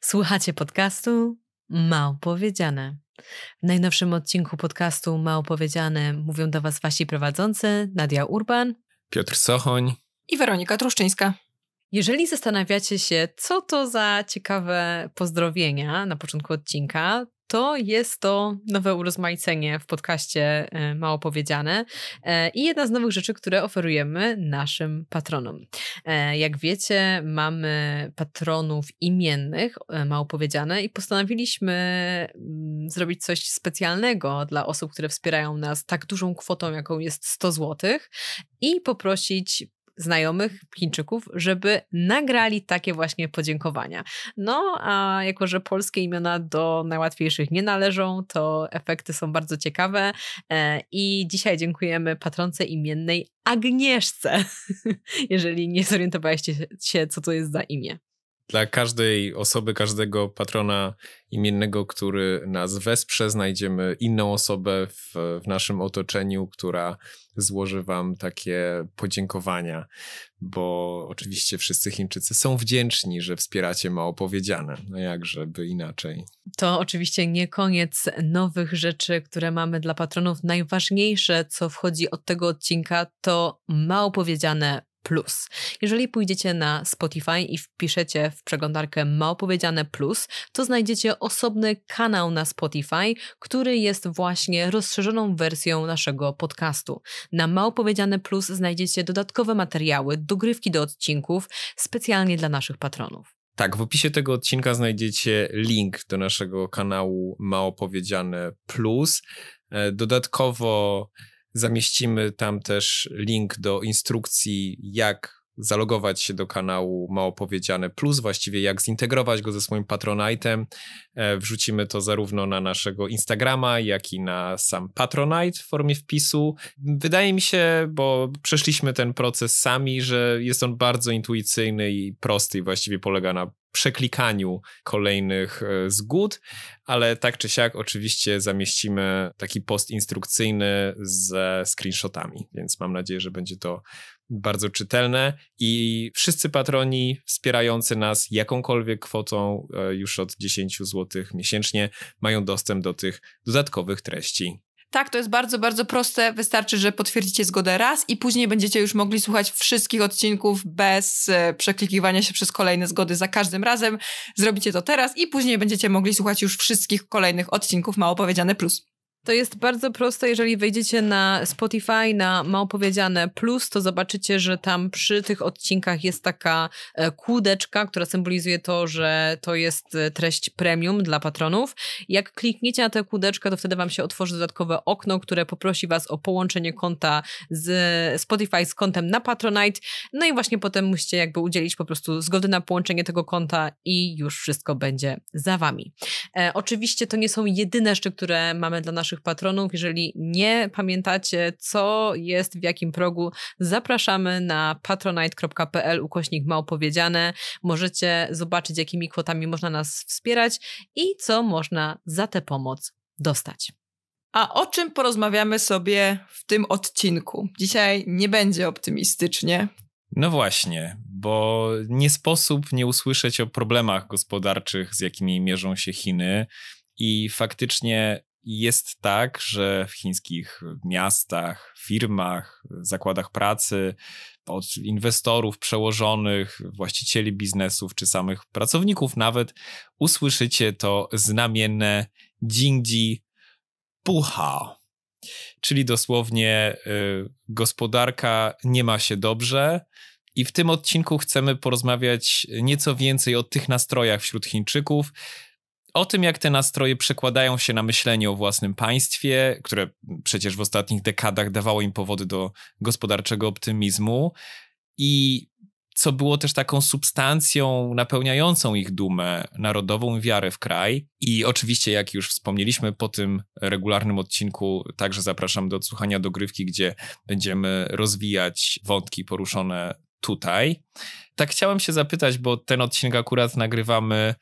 Słuchacie podcastu Małopowiedziane. W najnowszym odcinku podcastu Małopowiedziane mówią do Was Wasi prowadzący Nadia Urban, Piotr Sochoń i Weronika Truszczyńska. Jeżeli zastanawiacie się, co to za ciekawe pozdrowienia na początku odcinka, to jest to nowe urozmaicenie w podcaście e, Mało Powiedziane e, i jedna z nowych rzeczy, które oferujemy naszym patronom. E, jak wiecie, mamy patronów imiennych, Mało Powiedziane, i postanowiliśmy mm, zrobić coś specjalnego dla osób, które wspierają nas tak dużą kwotą, jaką jest 100 zł i poprosić znajomych Chińczyków, żeby nagrali takie właśnie podziękowania. No, a jako, że polskie imiona do najłatwiejszych nie należą, to efekty są bardzo ciekawe e, i dzisiaj dziękujemy patronce imiennej Agnieszce, jeżeli nie zorientowaliście się, co to jest za imię. Dla każdej osoby, każdego patrona imiennego, który nas wesprze, znajdziemy inną osobę w, w naszym otoczeniu, która złoży Wam takie podziękowania, bo oczywiście wszyscy Chińczycy są wdzięczni, że wspieracie małopowiedziane. No jakże by inaczej. To oczywiście nie koniec nowych rzeczy, które mamy dla patronów. Najważniejsze, co wchodzi od tego odcinka, to małopowiedziane. Plus. Jeżeli pójdziecie na Spotify i wpiszecie w przeglądarkę Maopowiedziane Plus, to znajdziecie osobny kanał na Spotify, który jest właśnie rozszerzoną wersją naszego podcastu. Na Maopowiedziane Plus znajdziecie dodatkowe materiały, dogrywki do odcinków specjalnie dla naszych patronów. Tak, w opisie tego odcinka znajdziecie link do naszego kanału Maopowiedziane Plus. E, dodatkowo Zamieścimy tam też link do instrukcji, jak zalogować się do kanału Małopowiedziane Plus, właściwie jak zintegrować go ze swoim Patronite'em. E, wrzucimy to zarówno na naszego Instagrama, jak i na sam Patronite w formie wpisu. Wydaje mi się, bo przeszliśmy ten proces sami, że jest on bardzo intuicyjny i prosty i właściwie polega na przeklikaniu kolejnych e, zgód, ale tak czy siak oczywiście zamieścimy taki post instrukcyjny ze screenshotami, więc mam nadzieję, że będzie to bardzo czytelne i wszyscy patroni wspierający nas jakąkolwiek kwotą e, już od 10 zł miesięcznie mają dostęp do tych dodatkowych treści. Tak, to jest bardzo, bardzo proste. Wystarczy, że potwierdzicie zgodę raz i później będziecie już mogli słuchać wszystkich odcinków bez e, przeklikiwania się przez kolejne zgody za każdym razem. Zrobicie to teraz i później będziecie mogli słuchać już wszystkich kolejnych odcinków Mało Powiedziane Plus. To jest bardzo proste, jeżeli wejdziecie na Spotify, na Małopowiedziane Plus, to zobaczycie, że tam przy tych odcinkach jest taka e, kłódeczka, która symbolizuje to, że to jest e, treść premium dla patronów. Jak klikniecie na tę kłódeczkę, to wtedy wam się otworzy dodatkowe okno, które poprosi was o połączenie konta z Spotify z kontem na Patronite. No i właśnie potem musicie jakby udzielić po prostu zgody na połączenie tego konta i już wszystko będzie za wami. E, oczywiście to nie są jedyne rzeczy, które mamy dla naszych naszych patronów. Jeżeli nie pamiętacie, co jest w jakim progu, zapraszamy na patronite.pl ukośnik małpowiedziane. Możecie zobaczyć, jakimi kwotami można nas wspierać i co można za tę pomoc dostać. A o czym porozmawiamy sobie w tym odcinku? Dzisiaj nie będzie optymistycznie. No właśnie, bo nie sposób nie usłyszeć o problemach gospodarczych, z jakimi mierzą się Chiny. I faktycznie jest tak, że w chińskich miastach, firmach, zakładach pracy, od inwestorów, przełożonych, właścicieli biznesów czy samych pracowników nawet usłyszycie to znamienne Jingji Puha. Czyli dosłownie y, gospodarka nie ma się dobrze, i w tym odcinku chcemy porozmawiać nieco więcej o tych nastrojach wśród Chińczyków, o tym, jak te nastroje przekładają się na myślenie o własnym państwie, które przecież w ostatnich dekadach dawało im powody do gospodarczego optymizmu i co było też taką substancją napełniającą ich dumę narodową, wiarę w kraj. I oczywiście, jak już wspomnieliśmy po tym regularnym odcinku, także zapraszam do odsłuchania dogrywki, gdzie będziemy rozwijać wątki poruszone tutaj. Tak chciałem się zapytać, bo ten odcinek akurat nagrywamy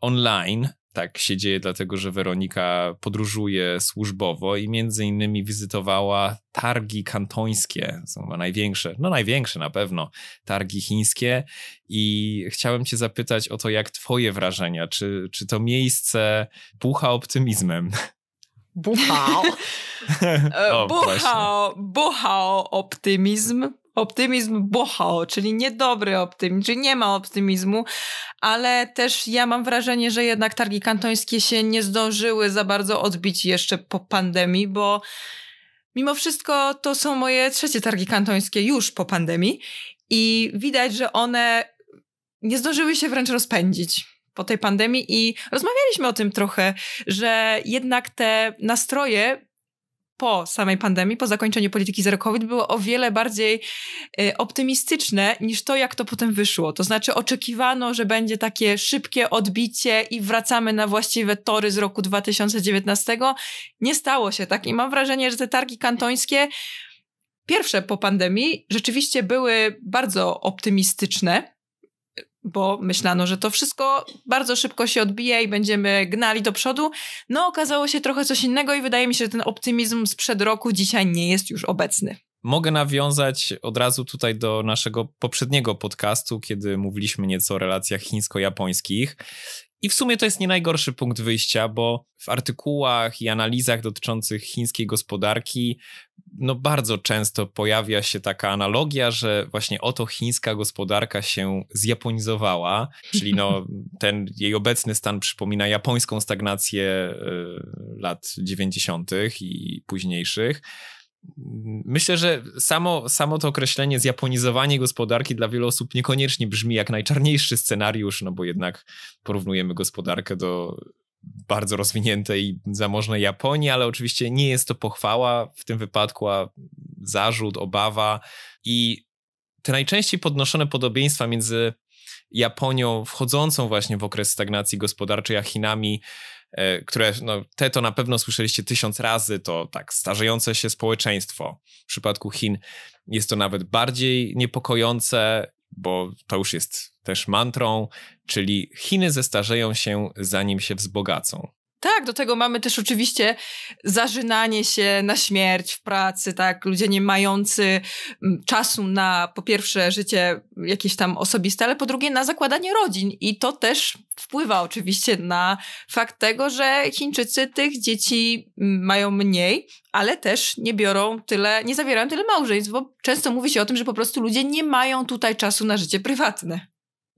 online. Tak się dzieje, dlatego że Weronika podróżuje służbowo i między innymi wizytowała targi kantońskie, są chyba największe, no największe na pewno, targi chińskie. I chciałem Cię zapytać o to, jak Twoje wrażenia, czy, czy to miejsce bucha optymizmem? Buchał. E, o, buchał, buchał optymizm optymizm boho, czyli niedobry optymizm, czyli nie ma optymizmu, ale też ja mam wrażenie, że jednak targi kantońskie się nie zdążyły za bardzo odbić jeszcze po pandemii, bo mimo wszystko to są moje trzecie targi kantońskie już po pandemii i widać, że one nie zdążyły się wręcz rozpędzić po tej pandemii i rozmawialiśmy o tym trochę, że jednak te nastroje po samej pandemii, po zakończeniu polityki zero COVID było o wiele bardziej y, optymistyczne niż to, jak to potem wyszło. To znaczy oczekiwano, że będzie takie szybkie odbicie i wracamy na właściwe tory z roku 2019. Nie stało się tak i mam wrażenie, że te targi kantońskie pierwsze po pandemii rzeczywiście były bardzo optymistyczne bo myślano, że to wszystko bardzo szybko się odbije i będziemy gnali do przodu. No, okazało się trochę coś innego i wydaje mi się, że ten optymizm sprzed roku dzisiaj nie jest już obecny. Mogę nawiązać od razu tutaj do naszego poprzedniego podcastu, kiedy mówiliśmy nieco o relacjach chińsko-japońskich i w sumie to jest nie najgorszy punkt wyjścia, bo w artykułach i analizach dotyczących chińskiej gospodarki no bardzo często pojawia się taka analogia, że właśnie oto chińska gospodarka się zjaponizowała, czyli no ten jej obecny stan przypomina japońską stagnację e, lat 90. i późniejszych. Myślę, że samo, samo to określenie zjaponizowanie gospodarki dla wielu osób niekoniecznie brzmi jak najczarniejszy scenariusz, no bo jednak porównujemy gospodarkę do bardzo rozwiniętej i zamożnej Japonii, ale oczywiście nie jest to pochwała w tym wypadku, a zarzut, obawa i te najczęściej podnoszone podobieństwa między Japonią wchodzącą właśnie w okres stagnacji gospodarczej, a Chinami E, które no, te to na pewno słyszeliście tysiąc razy, to tak starzejące się społeczeństwo. W przypadku Chin jest to nawet bardziej niepokojące, bo to już jest też mantrą, czyli Chiny zestarzeją się zanim się wzbogacą. Tak, do tego mamy też oczywiście zażynanie się na śmierć w pracy, tak? Ludzie nie mający mm, czasu na po pierwsze życie jakieś tam osobiste, ale po drugie na zakładanie rodzin. I to też wpływa oczywiście na fakt tego, że Chińczycy tych dzieci mm, mają mniej, ale też nie biorą tyle, nie zawierają tyle małżeństw, bo często mówi się o tym, że po prostu ludzie nie mają tutaj czasu na życie prywatne.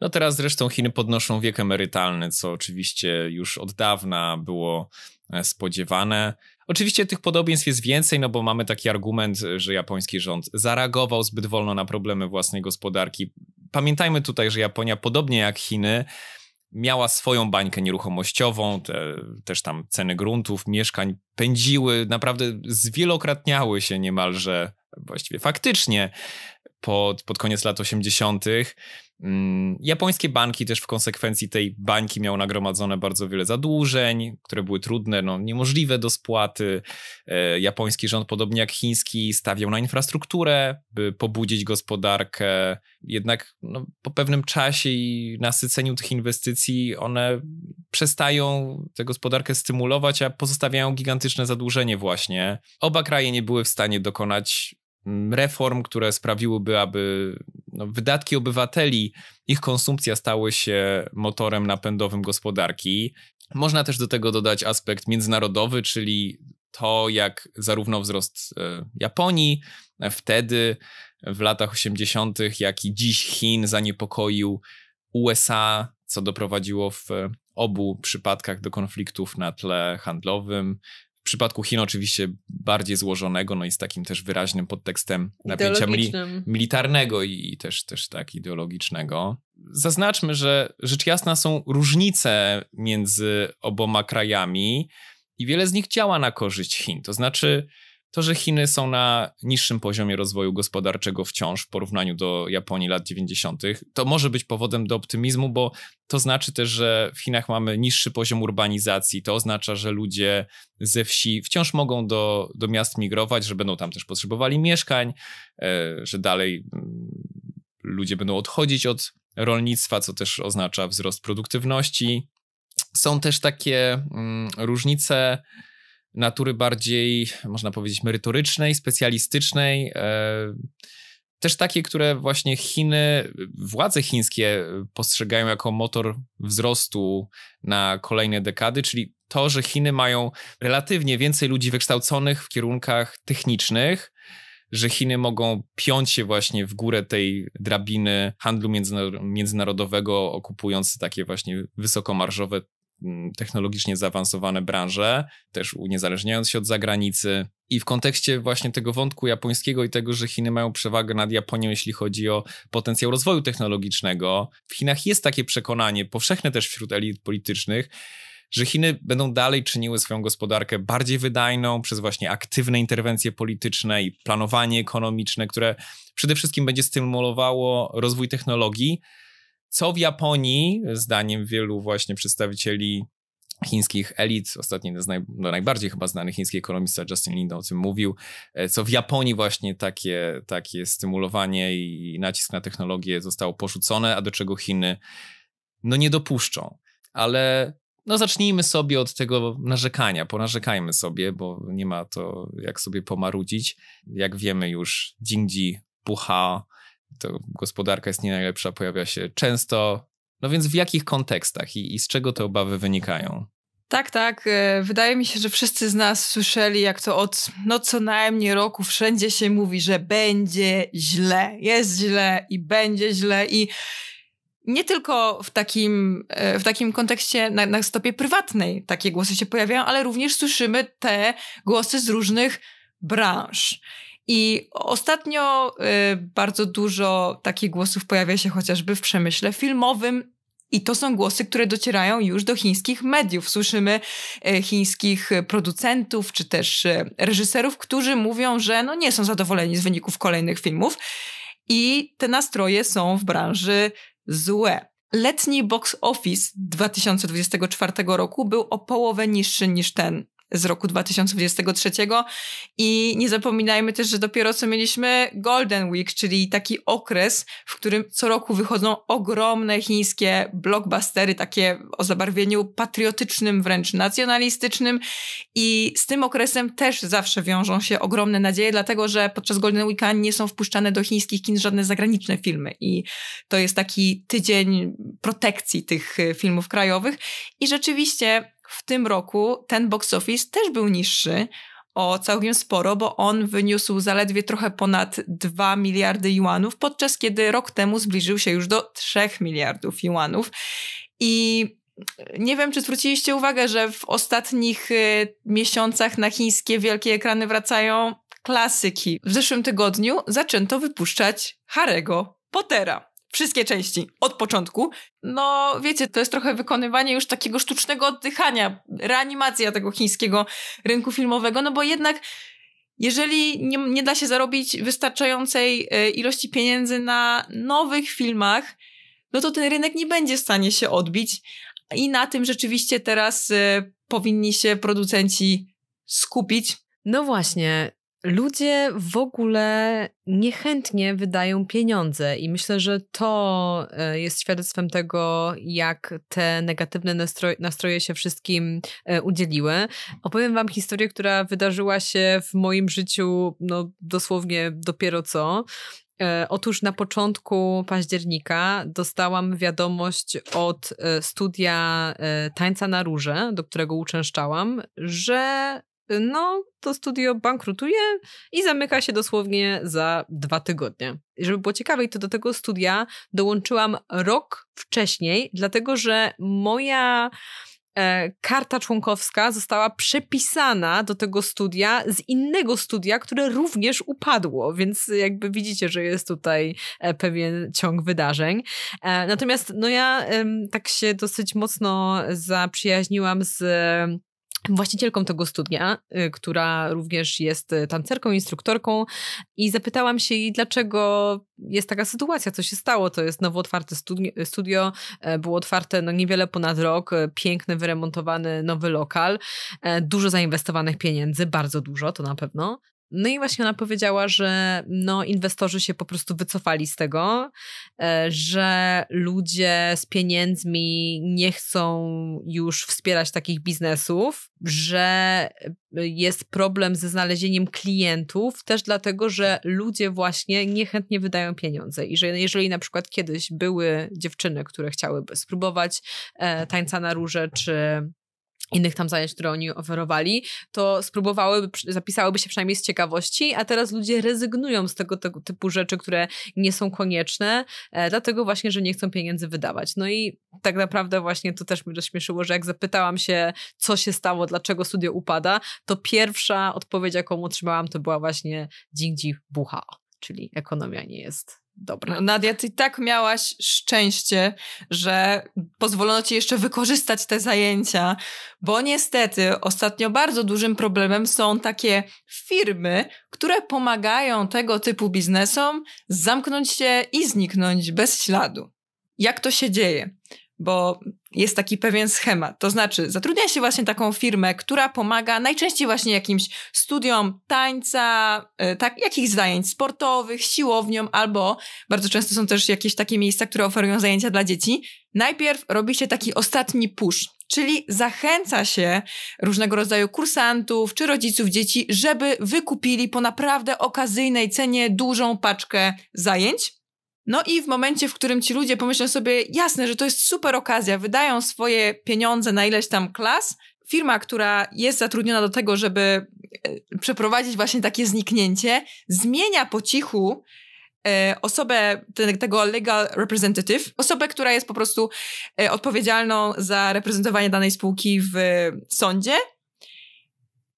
No teraz zresztą Chiny podnoszą wiek emerytalny, co oczywiście już od dawna było e, spodziewane. Oczywiście tych podobieństw jest więcej, no bo mamy taki argument, że japoński rząd zareagował zbyt wolno na problemy własnej gospodarki. Pamiętajmy tutaj, że Japonia, podobnie jak Chiny, miała swoją bańkę nieruchomościową, te, też tam ceny gruntów, mieszkań pędziły, naprawdę zwielokrotniały się niemalże, właściwie faktycznie, pod, pod koniec lat 80. Mm, japońskie banki też w konsekwencji tej bańki miały nagromadzone bardzo wiele zadłużeń, które były trudne, no, niemożliwe do spłaty. E, japoński rząd, podobnie jak chiński, stawiał na infrastrukturę, by pobudzić gospodarkę. Jednak no, po pewnym czasie i nasyceniu tych inwestycji one przestają tę gospodarkę stymulować, a pozostawiają gigantyczne zadłużenie właśnie. Oba kraje nie były w stanie dokonać Mm, reform, które sprawiłyby, aby no, wydatki obywateli, ich konsumpcja stały się motorem napędowym gospodarki. Można też do tego dodać aspekt międzynarodowy, czyli to, jak zarówno wzrost e, Japonii e, wtedy, w latach 80., jak i dziś Chin zaniepokoił USA, co doprowadziło w obu przypadkach do konfliktów na tle handlowym, przypadku Chin oczywiście bardziej złożonego, no i z takim też wyraźnym podtekstem napięcia mili militarnego i, i, też, też tak ideologicznego. Zaznaczmy, że rzecz jasna są różnice między oboma krajami i wiele z nich działa na korzyść Chin. To znaczy to, że Chiny są na niższym poziomie rozwoju gospodarczego wciąż w porównaniu do Japonii lat 90., to może być powodem do optymizmu, bo to znaczy też, że w Chinach mamy niższy poziom urbanizacji. To oznacza, że ludzie ze wsi wciąż mogą do, do miast migrować, że będą tam też potrzebowali mieszkań, e, że dalej mm, ludzie będą odchodzić od rolnictwa, co też oznacza wzrost produktywności. Są też takie mm, różnice natury bardziej, można powiedzieć, merytorycznej, specjalistycznej. E, też takie, które właśnie Chiny, władze chińskie postrzegają jako motor wzrostu na kolejne dekady, czyli to, że Chiny mają relatywnie więcej ludzi wykształconych w kierunkach technicznych, że Chiny mogą piąć się właśnie w górę tej drabiny handlu międzynarodowego, okupując takie właśnie wysokomarżowe technologicznie zaawansowane branże, też uniezależniając się od zagranicy. I w kontekście właśnie tego wątku japońskiego i tego, że Chiny mają przewagę nad Japonią, jeśli chodzi o potencjał rozwoju technologicznego, w Chinach jest takie przekonanie, powszechne też wśród elit politycznych, że Chiny będą dalej czyniły swoją gospodarkę bardziej wydajną przez właśnie aktywne interwencje polityczne i planowanie ekonomiczne, które przede wszystkim będzie stymulowało rozwój technologii co w Japonii, zdaniem wielu właśnie przedstawicieli chińskich elit, ostatni z naj, no najbardziej chyba znany chiński ekonomista Justin Lin o tym mówił, e, co w Japonii właśnie takie, takie stymulowanie i nacisk na technologię zostało porzucone, a do czego Chiny no nie dopuszczą. Ale no zacznijmy sobie od tego narzekania, ponarzekajmy sobie, bo nie ma to jak sobie pomarudzić. Jak wiemy już, Jingji Pucha to gospodarka jest nie najlepsza, pojawia się często. No więc w jakich kontekstach i, i z czego te obawy wynikają? Tak, tak. E, wydaje mi się, że wszyscy z nas słyszeli, jak to od no co najmniej roku wszędzie się mówi, że będzie źle, jest źle i będzie źle i nie tylko w takim, e, w takim kontekście na, na stopie prywatnej takie głosy się pojawiają, ale również słyszymy te głosy z różnych branż. I ostatnio y, bardzo dużo takich głosów pojawia się chociażby w przemyśle filmowym. I to są głosy, które docierają już do chińskich mediów. Słyszymy y, chińskich producentów czy też y, reżyserów, którzy mówią, że no nie są zadowoleni z wyników kolejnych filmów. I te nastroje są w branży złe. Letni box office 2024 roku był o połowę niższy niż ten z roku 2023. I nie zapominajmy też, że dopiero co mieliśmy Golden Week, czyli taki okres, w którym co roku wychodzą ogromne chińskie blockbustery, takie o zabarwieniu patriotycznym, wręcz nacjonalistycznym. I z tym okresem też zawsze wiążą się ogromne nadzieje, dlatego że podczas Golden Weeka nie są wpuszczane do chińskich kin żadne zagraniczne filmy. I to jest taki tydzień protekcji tych y, filmów krajowych. I rzeczywiście w tym roku ten box office też był niższy o całkiem sporo, bo on wyniósł zaledwie trochę ponad 2 miliardy juanów, podczas kiedy rok temu zbliżył się już do 3 miliardów juanów. I nie wiem, czy zwróciliście uwagę, że w ostatnich y, miesiącach na chińskie wielkie ekrany wracają klasyki. W zeszłym tygodniu zaczęto wypuszczać Harego Pottera. Wszystkie części od początku. No, wiecie, to jest trochę wykonywanie już takiego sztucznego oddychania, reanimacja tego chińskiego rynku filmowego, no bo jednak jeżeli nie, nie da się zarobić wystarczającej e, ilości pieniędzy na nowych filmach, no to ten rynek nie będzie w stanie się odbić. I na tym rzeczywiście teraz e, powinni się producenci skupić. No właśnie, ludzie w ogóle niechętnie wydają pieniądze i myślę, że to e, jest świadectwem tego, jak te negatywne nastroje, nastroje się wszystkim e, udzieliły. Opowiem wam historię, która wydarzyła się w moim życiu no, dosłownie dopiero co. E, otóż na początku października dostałam wiadomość od studia tańca na róże, do którego uczęszczałam, że no to studio bankrutuje i zamyka się dosłownie za dwa tygodnie. I żeby było ciekawiej, to do tego studia dołączyłam rok wcześniej, dlatego że moja e, karta członkowska została przepisana do tego studia z innego studia, które również upadło, więc jakby widzicie, że jest tutaj e, pewien ciąg wydarzeń. E, natomiast no ja tak się dosyć mocno zaprzyjaźniłam z właścicielką tego studia, y, która również jest y, tancerką, instruktorką i zapytałam się jej, dlaczego jest taka sytuacja, co się stało. To jest nowo otwarte studio, e, było otwarte no niewiele ponad rok, e, piękny, wyremontowany nowy lokal, e, dużo zainwestowanych pieniędzy, bardzo dużo, to na pewno. No i właśnie ona powiedziała, że no, inwestorzy się po prostu wycofali z tego, e, że ludzie z pieniędzmi nie chcą już wspierać takich biznesów, że e, jest problem ze znalezieniem klientów, też dlatego, że ludzie właśnie niechętnie wydają pieniądze. I że jeżeli na przykład kiedyś były dziewczyny, które chciałyby spróbować e, tańca na róże czy innych tam zajęć, które oni oferowali, to spróbowałyby, zapisałyby się przynajmniej z ciekawości, a teraz ludzie rezygnują z tego, tego typu rzeczy, które nie są konieczne, e, dlatego właśnie, że nie chcą pieniędzy wydawać. No i tak naprawdę właśnie to też mnie rozśmieszyło, że jak zapytałam się, co się stało, dlaczego studio upada, to pierwsza odpowiedź, jaką otrzymałam, to była właśnie Ding Bucha, czyli ekonomia nie jest Dobra. No, Nadia, ty tak miałaś szczęście, że pozwolono ci jeszcze wykorzystać te zajęcia, bo niestety ostatnio bardzo dużym problemem są takie firmy, które pomagają tego typu biznesom zamknąć się i zniknąć bez śladu. Jak to się dzieje? bo jest taki pewien schemat. To znaczy, zatrudnia się właśnie taką firmę, która pomaga najczęściej właśnie jakimś studiom tańca, e, tak, jakichś zajęć sportowych, siłowniom, albo bardzo często są też jakieś takie miejsca, które oferują zajęcia dla dzieci. Najpierw robi się taki ostatni push, czyli zachęca się różnego rodzaju kursantów czy rodziców dzieci, żeby wykupili po naprawdę okazyjnej cenie dużą paczkę zajęć no i w momencie, w którym ci ludzie pomyślą sobie, jasne, że to jest super okazja, wydają swoje pieniądze na ileś tam klas, firma, która jest zatrudniona do tego, żeby e, przeprowadzić właśnie takie zniknięcie, zmienia po cichu e, osobę tego legal representative, osobę, która jest po prostu e, odpowiedzialną za reprezentowanie danej spółki w sądzie.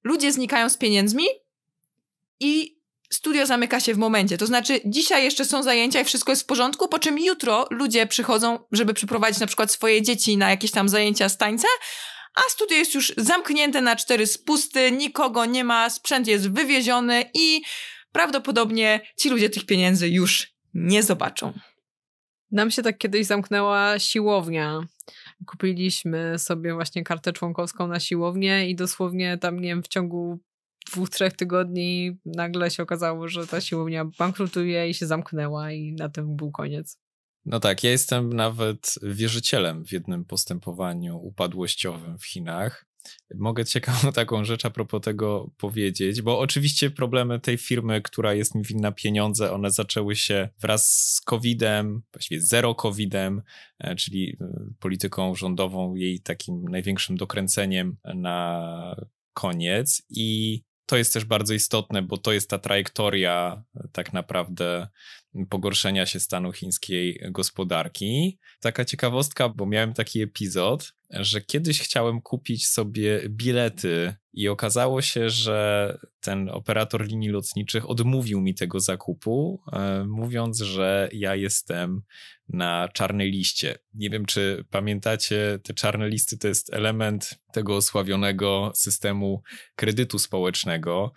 Ludzie znikają z pieniędzmi i studio zamyka się w momencie. To znaczy, dzisiaj jeszcze są zajęcia i wszystko jest w porządku, po czym jutro ludzie przychodzą, żeby przyprowadzić na przykład swoje dzieci na jakieś tam zajęcia z tańca, a studio jest już zamknięte na cztery spusty, nikogo nie ma, sprzęt jest wywieziony i prawdopodobnie ci ludzie tych pieniędzy już nie zobaczą. Nam się tak kiedyś zamknęła siłownia. Kupiliśmy sobie właśnie kartę członkowską na siłownię i dosłownie tam, nie wiem, w ciągu dwóch, trzech tygodni nagle się okazało, że ta siłownia bankrutuje i się zamknęła i na tym był koniec. No tak, ja jestem nawet wierzycielem w jednym postępowaniu upadłościowym w Chinach. Mogę ciekawą taką rzecz a propos tego powiedzieć, bo oczywiście problemy tej firmy, która jest mi winna pieniądze, one zaczęły się wraz z COVID-em, właściwie zero COVID-em, e, czyli e, polityką rządową, jej takim największym dokręceniem na koniec i to jest też bardzo istotne, bo to jest ta trajektoria tak naprawdę pogorszenia się stanu chińskiej gospodarki. Taka ciekawostka, bo miałem taki epizod, że kiedyś chciałem kupić sobie bilety i okazało się, że ten operator linii lotniczych odmówił mi tego zakupu, e, mówiąc, że ja jestem na czarnej liście. Nie wiem, czy pamiętacie, te czarne listy to jest element tego osławionego systemu kredytu społecznego,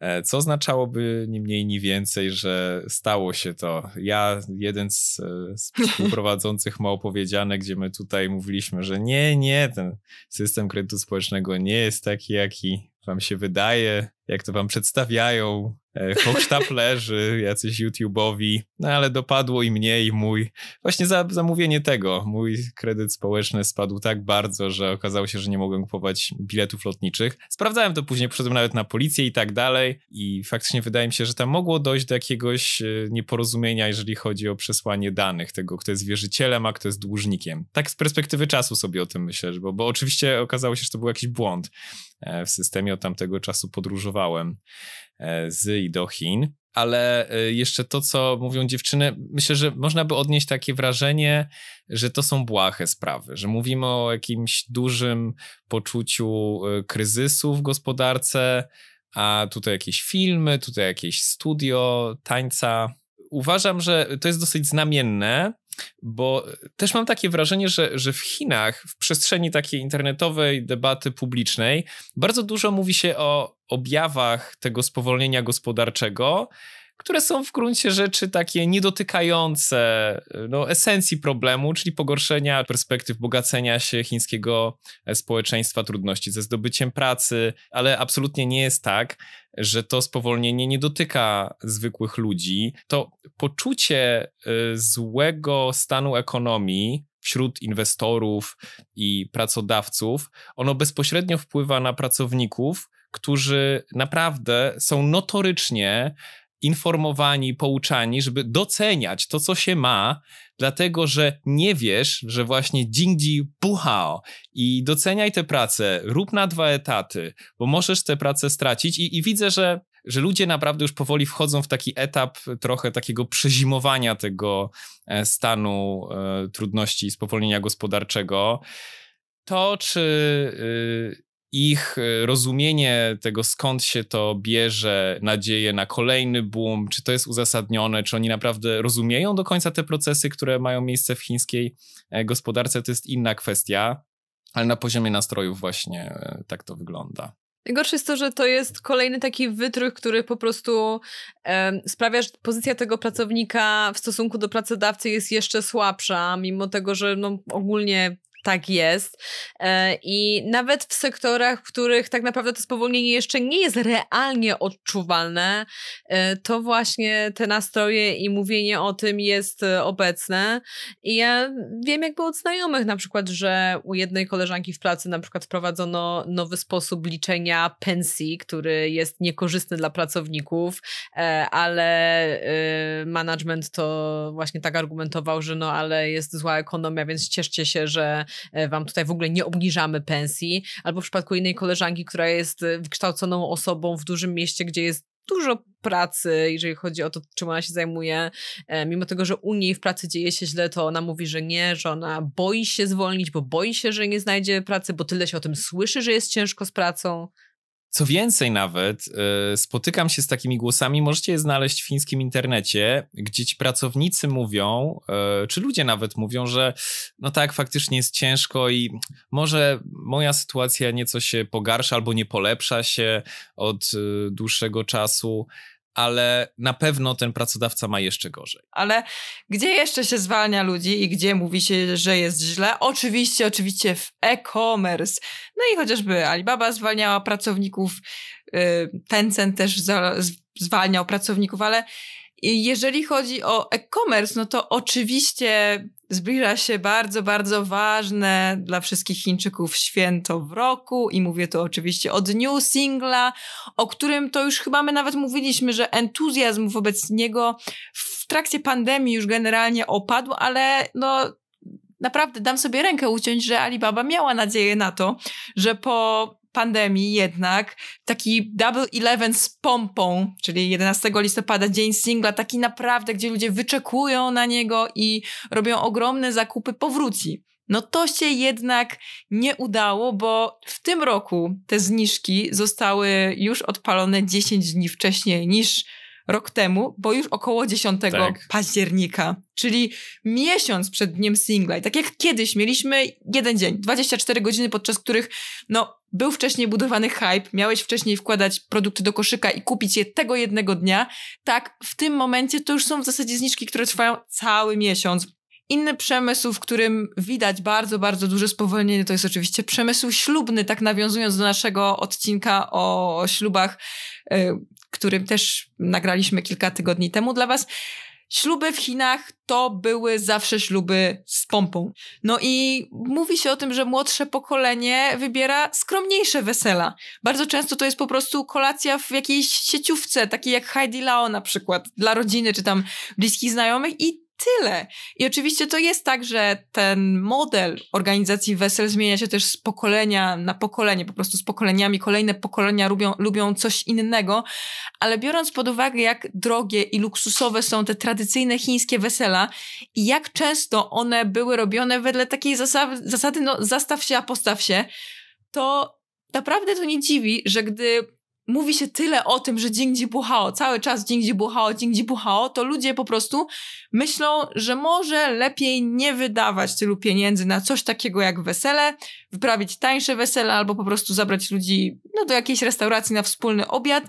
E, co oznaczałoby nie mniej, nie więcej, że stało się to. Ja, jeden z, e, z współprowadzących ma opowiedziane, gdzie my tutaj mówiliśmy, że nie, nie, ten system kredytu społecznego nie jest taki, jaki wam się wydaje, jak to wam przedstawiają E, hochsztab leży, jacyś YouTube'owi, no ale dopadło i mnie, i mój. Właśnie za zamówienie tego. Mój kredyt społeczny spadł tak bardzo, że okazało się, że nie mogłem kupować biletów lotniczych. Sprawdzałem to później, poszedłem nawet na policję i tak dalej. I faktycznie wydaje mi się, że tam mogło dojść do jakiegoś e, nieporozumienia, jeżeli chodzi o przesłanie danych tego, kto jest wierzycielem, a kto jest dłużnikiem. Tak z perspektywy czasu sobie o tym myślę, bo, bo oczywiście okazało się, że to był jakiś błąd e, w systemie. Od tamtego czasu podróżowałem E, z i do Chin. Ale e, jeszcze to, co mówią dziewczyny, myślę, że można by odnieść takie wrażenie, że to są błahe sprawy, że mówimy o jakimś dużym poczuciu e, kryzysu w gospodarce, a tutaj jakieś filmy, tutaj jakieś studio tańca, uważam, że to jest dosyć znamienne, bo też mam takie wrażenie, że, że w Chinach, w przestrzeni takiej internetowej debaty publicznej, bardzo dużo mówi się o objawach tego spowolnienia gospodarczego, które są w gruncie rzeczy takie niedotykające y, no, esencji problemu, czyli pogorszenia perspektyw bogacenia się chińskiego e, społeczeństwa, trudności ze zdobyciem pracy, ale absolutnie nie jest tak, że to spowolnienie nie dotyka zwykłych ludzi. To poczucie y, złego stanu ekonomii wśród inwestorów i pracodawców, ono bezpośrednio wpływa na pracowników, którzy naprawdę są notorycznie informowani, pouczani, żeby doceniać to, co się ma, dlatego że nie wiesz, że właśnie dingdi buhao i doceniaj tę pracę, rób na dwa etaty, bo możesz tę pracę stracić i, i widzę, że że ludzie naprawdę już powoli wchodzą w taki etap trochę takiego przezimowania tego e, stanu e, trudności i spowolnienia gospodarczego. To, czy y, ich e, rozumienie tego, skąd się to bierze, nadzieje na kolejny boom, czy to jest uzasadnione, czy oni naprawdę rozumieją do końca te procesy, które mają miejsce w chińskiej e, gospodarce, to jest inna kwestia, ale na poziomie nastrojów właśnie e, tak to wygląda. Najgorsze jest to, że to jest kolejny taki wytrych, który po prostu e, sprawia, że pozycja tego pracownika w stosunku do pracodawcy jest jeszcze słabsza, mimo tego, że no, ogólnie tak jest. E, I nawet w sektorach, w których tak naprawdę to spowolnienie jeszcze nie jest realnie odczuwalne, e, to właśnie te nastroje i mówienie o tym jest e, obecne. I ja wiem jakby od znajomych na przykład, że u jednej koleżanki w pracy na przykład wprowadzono nowy sposób liczenia pensji, który jest niekorzystny dla pracowników, ale management to właśnie tak argumentował, że no ale jest zła ekonomia, więc cieszcie się, że E, wam tutaj w ogóle nie obniżamy pensji, albo w przypadku innej koleżanki, która jest e, wykształconą osobą w dużym mieście, gdzie jest dużo pracy, jeżeli chodzi o to, czym ona się zajmuje. E, mimo tego, że u niej w pracy dzieje się źle, to ona mówi, że nie, że ona boi się zwolnić, bo boi się, że nie znajdzie pracy, bo tyle się o tym słyszy, że jest ciężko z pracą. Co więcej, nawet y, spotykam się z takimi głosami, możecie je znaleźć w fińskim internecie, gdzie ci pracownicy mówią, y, czy ludzie nawet mówią, że no tak, faktycznie jest ciężko i może moja sytuacja nieco się pogarsza albo nie polepsza się od y, dłuższego czasu, ale na pewno ten pracodawca ma jeszcze gorzej. Ale gdzie jeszcze się zwalnia ludzi i gdzie mówi się, że jest źle? Oczywiście, oczywiście w e-commerce. No i chociażby Alibaba zwalniała pracowników, y, Tencent też zwalniał pracowników, ale jeżeli chodzi o e-commerce, no to oczywiście zbliża się bardzo, bardzo ważne dla wszystkich Chińczyków święto w roku i mówię tu oczywiście o dniu singla, o którym to już chyba my nawet mówiliśmy, że entuzjazm wobec niego w trakcie pandemii już generalnie opadł, ale no naprawdę dam sobie rękę uciąć, że Alibaba miała nadzieję na to, że po pandemii jednak, taki Double Eleven z pompą, czyli 11 listopada, dzień singla, taki naprawdę, gdzie ludzie wyczekują na niego i robią ogromne zakupy, powróci. No to się jednak nie udało, bo w tym roku te zniżki zostały już odpalone 10 dni wcześniej niż rok temu, bo już około 10 tak. października, czyli miesiąc przed dniem singla. I tak jak kiedyś mieliśmy jeden dzień, 24 godziny, podczas których no, był wcześniej budowany hype, miałeś wcześniej wkładać produkty do koszyka i kupić je tego jednego dnia. Tak, w tym momencie to już są w zasadzie zniżki, które trwają cały miesiąc. Inny przemysł, w którym widać bardzo, bardzo duże spowolnienie, to jest oczywiście przemysł ślubny, tak nawiązując do naszego odcinka o ślubach, y, którym też nagraliśmy kilka tygodni temu dla Was. Śluby w Chinach to były zawsze śluby z pompą. No i mówi się o tym, że młodsze pokolenie wybiera skromniejsze wesela. Bardzo często to jest po prostu kolacja w jakiejś sieciówce, takiej jak Heidi Lao na przykład, dla rodziny czy tam bliskich znajomych i tyle. I oczywiście to jest tak, że ten model organizacji wesel zmienia się też z pokolenia na pokolenie, po prostu z pokoleniami. Kolejne pokolenia lubią, lubią coś innego, ale biorąc pod uwagę, jak drogie i luksusowe są te tradycyjne chińskie wesela i jak często one były robione wedle takiej zasady, zasady no zastaw się, a postaw się, to naprawdę to nie dziwi, że gdy mówi się tyle o tym, że Jingji buchało cały czas Jingji buchało, Jingji buchało. to ludzie po prostu myślą, że może lepiej nie wydawać tylu pieniędzy na coś takiego jak wesele, wyprawić tańsze wesele albo po prostu zabrać ludzi no, do jakiejś restauracji na wspólny obiad,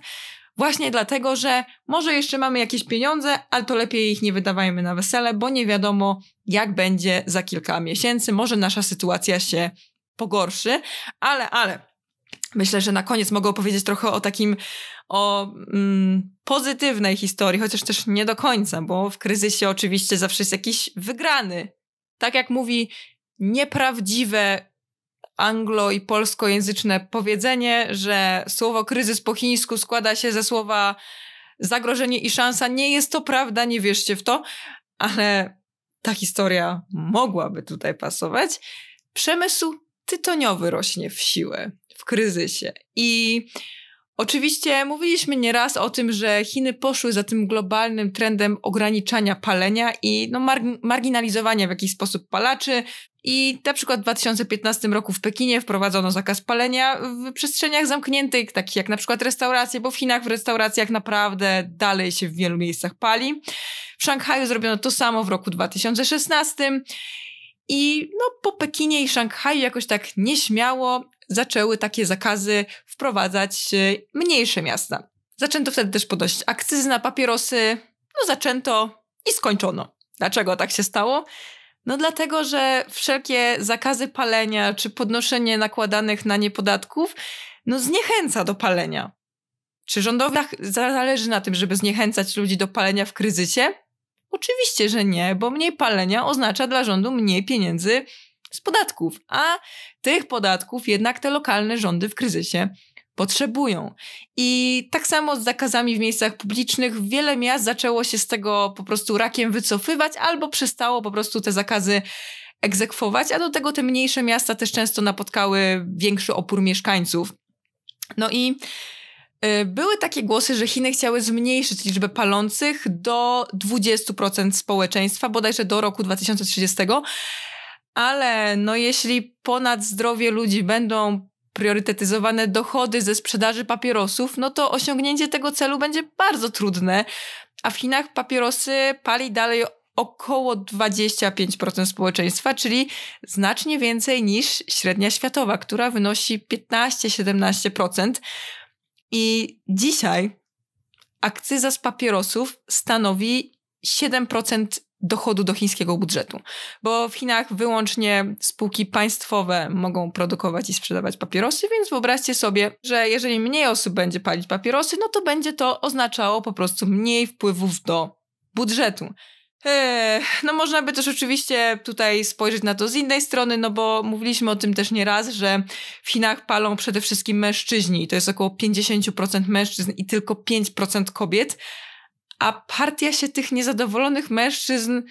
właśnie dlatego, że może jeszcze mamy jakieś pieniądze, ale to lepiej ich nie wydawajmy na wesele, bo nie wiadomo jak będzie za kilka miesięcy, może nasza sytuacja się pogorszy, ale, ale Myślę, że na koniec mogę opowiedzieć trochę o takim, o mm, pozytywnej historii, chociaż też nie do końca, bo w kryzysie oczywiście zawsze jest jakiś wygrany. Tak jak mówi nieprawdziwe anglo- i polskojęzyczne powiedzenie, że słowo kryzys po chińsku składa się ze słowa zagrożenie i szansa. Nie jest to prawda, nie wierzcie w to, ale ta historia mogłaby tutaj pasować. Przemysł tytoniowy rośnie w siłę w kryzysie. I Oczywiście mówiliśmy nieraz o tym, że Chiny poszły za tym globalnym trendem ograniczania palenia i no, mar marginalizowania w jakiś sposób palaczy. I na przykład w 2015 roku w Pekinie wprowadzono zakaz palenia w przestrzeniach zamkniętych, takich jak na przykład restauracje, bo w Chinach w restauracjach naprawdę dalej się w wielu miejscach pali. W Szanghaju zrobiono to samo w roku 2016. I no, po Pekinie i Szanghaju jakoś tak nieśmiało zaczęły takie zakazy wprowadzać y, mniejsze miasta. Zaczęto wtedy też podnosić akcyzy na papierosy, no zaczęto i skończono. Dlaczego tak się stało? No dlatego, że wszelkie zakazy palenia czy podnoszenie nakładanych na nie podatków no zniechęca do palenia. Czy rządowi zależy na tym, żeby zniechęcać ludzi do palenia w kryzysie? Oczywiście, że nie, bo mniej palenia oznacza dla rządu mniej pieniędzy z podatków, a tych podatków jednak te lokalne rządy w kryzysie potrzebują. I tak samo z zakazami w miejscach publicznych, wiele miast zaczęło się z tego po prostu rakiem wycofywać albo przestało po prostu te zakazy egzekwować, a do tego te mniejsze miasta też często napotkały większy opór mieszkańców. No i y, były takie głosy, że Chiny chciały zmniejszyć liczbę palących do 20% społeczeństwa, bodajże do roku 2030 ale no jeśli ponad zdrowie ludzi będą priorytetyzowane dochody ze sprzedaży papierosów, no to osiągnięcie tego celu będzie bardzo trudne, a w Chinach papierosy pali dalej około 25% społeczeństwa, czyli znacznie więcej niż średnia światowa, która wynosi 15-17%. I dzisiaj akcyza z papierosów stanowi 7% dochodu do chińskiego budżetu, bo w Chinach wyłącznie spółki państwowe mogą produkować i sprzedawać papierosy, więc wyobraźcie sobie, że jeżeli mniej osób będzie palić papierosy, no to będzie to oznaczało po prostu mniej wpływów do budżetu. No można by też oczywiście tutaj spojrzeć na to z innej strony, no bo mówiliśmy o tym też nieraz, że w Chinach palą przede wszystkim mężczyźni, to jest około 50% mężczyzn i tylko 5% kobiet, a partia się tych niezadowolonych mężczyzn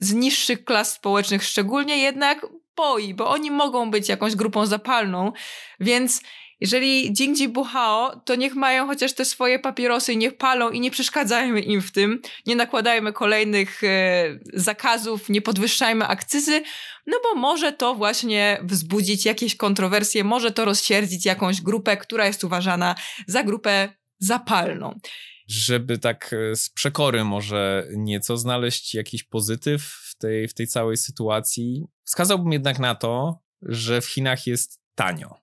z niższych klas społecznych szczególnie jednak boi, bo oni mogą być jakąś grupą zapalną, więc jeżeli Jingji Buhao, to niech mają chociaż te swoje papierosy niech palą i nie przeszkadzajmy im w tym, nie nakładajmy kolejnych e, zakazów, nie podwyższajmy akcyzy, no bo może to właśnie wzbudzić jakieś kontrowersje, może to rozsierdzić jakąś grupę, która jest uważana za grupę zapalną żeby tak e, z przekory może nieco znaleźć jakiś pozytyw w tej, w tej całej sytuacji. Wskazałbym jednak na to, że w Chinach jest tanio.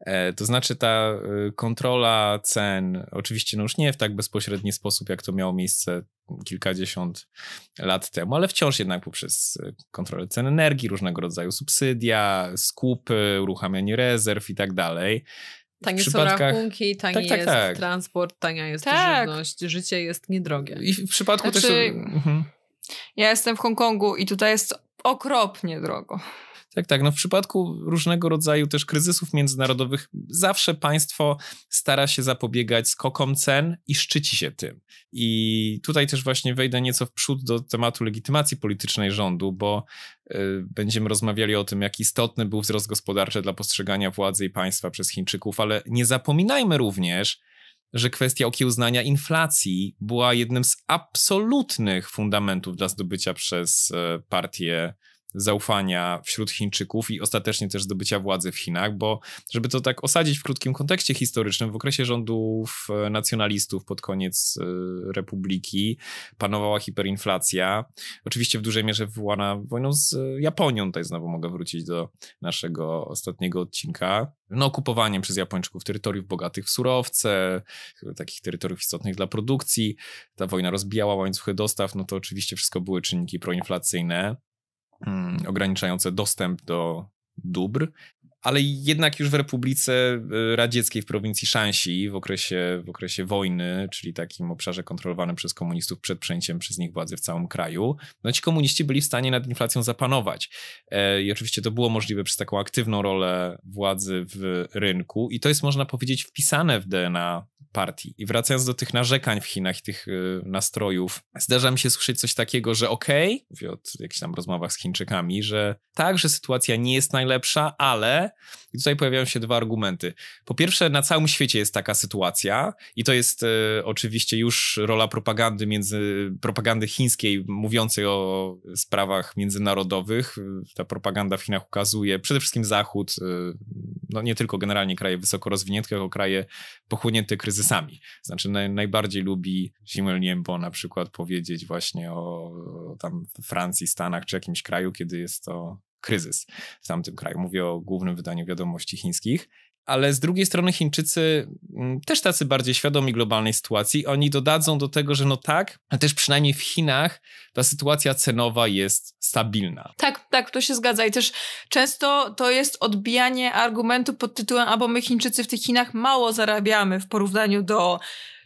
E, to znaczy ta e, kontrola cen, oczywiście no już nie w tak bezpośredni sposób, jak to miało miejsce kilkadziesiąt lat temu, ale wciąż jednak poprzez kontrolę cen energii, różnego rodzaju subsydia, skupy, uruchamianie rezerw i tak dalej, Tanie są rachunki, tak, tanie tak, tak, jest tak. transport, tania jest tak. żywność, życie jest niedrogie. I w przypadku znaczy, też... Mhm. Ja jestem w Hongkongu i tutaj jest okropnie drogo. Tak, tak. No w przypadku różnego rodzaju też kryzysów międzynarodowych zawsze państwo stara się zapobiegać skokom cen i szczyci się tym. I tutaj też właśnie wejdę nieco w przód do tematu legitymacji politycznej rządu, bo y, będziemy rozmawiali o tym, jak istotny był wzrost gospodarczy dla postrzegania władzy i państwa przez Chińczyków, ale nie zapominajmy również, że kwestia okiełznania inflacji była jednym z absolutnych fundamentów dla zdobycia przez e, partię zaufania wśród Chińczyków i ostatecznie też zdobycia władzy w Chinach, bo żeby to tak osadzić w krótkim kontekście historycznym, w okresie rządów e, nacjonalistów pod koniec e, republiki panowała hiperinflacja, oczywiście w dużej mierze wywołana wojną z e, Japonią, tutaj znowu mogę wrócić do naszego ostatniego odcinka, no okupowaniem przez Japończyków terytoriów bogatych w surowce, takich terytoriów istotnych dla produkcji, ta wojna rozbijała łańcuchy dostaw, no to oczywiście wszystko były czynniki proinflacyjne, mm, ograniczające dostęp do dóbr, ale jednak już w Republice y, Radzieckiej w prowincji Shanxi w okresie, w okresie wojny, czyli takim obszarze kontrolowanym przez komunistów przed przejęciem przez nich władzy w całym kraju, no ci komuniści byli w stanie nad inflacją zapanować. E, I oczywiście to było możliwe przez taką aktywną rolę władzy w rynku i to jest można powiedzieć wpisane w DNA partii. I wracając do tych narzekań w Chinach i tych y, nastrojów, zdarza mi się słyszeć coś takiego, że okej, okay, mówię od jakichś tam rozmowach z Chińczykami, że tak, że sytuacja nie jest najlepsza, ale i tutaj pojawiają się dwa argumenty. Po pierwsze, na całym świecie jest taka sytuacja i to jest e, oczywiście już rola propagandy między propagandy chińskiej mówiącej o sprawach międzynarodowych. Y, ta propaganda w Chinach ukazuje przede wszystkim Zachód, e, no nie tylko generalnie kraje wysoko rozwinięte, tylko kraje pochłonięte kryzysami. Znaczy naj, najbardziej lubi zimę Niembo na przykład powiedzieć właśnie o, o tam Francji, Stanach czy jakimś kraju, kiedy jest to kryzys w tamtym kraju. Mówię o głównym wydaniu wiadomości chińskich ale z drugiej strony Chińczycy mm, też tacy bardziej świadomi globalnej sytuacji, oni dodadzą do tego, że no tak, ale też przynajmniej w Chinach ta sytuacja cenowa jest stabilna. Tak, tak, to się zgadza i też często to jest odbijanie argumentu pod tytułem albo my Chińczycy w tych Chinach mało zarabiamy w porównaniu do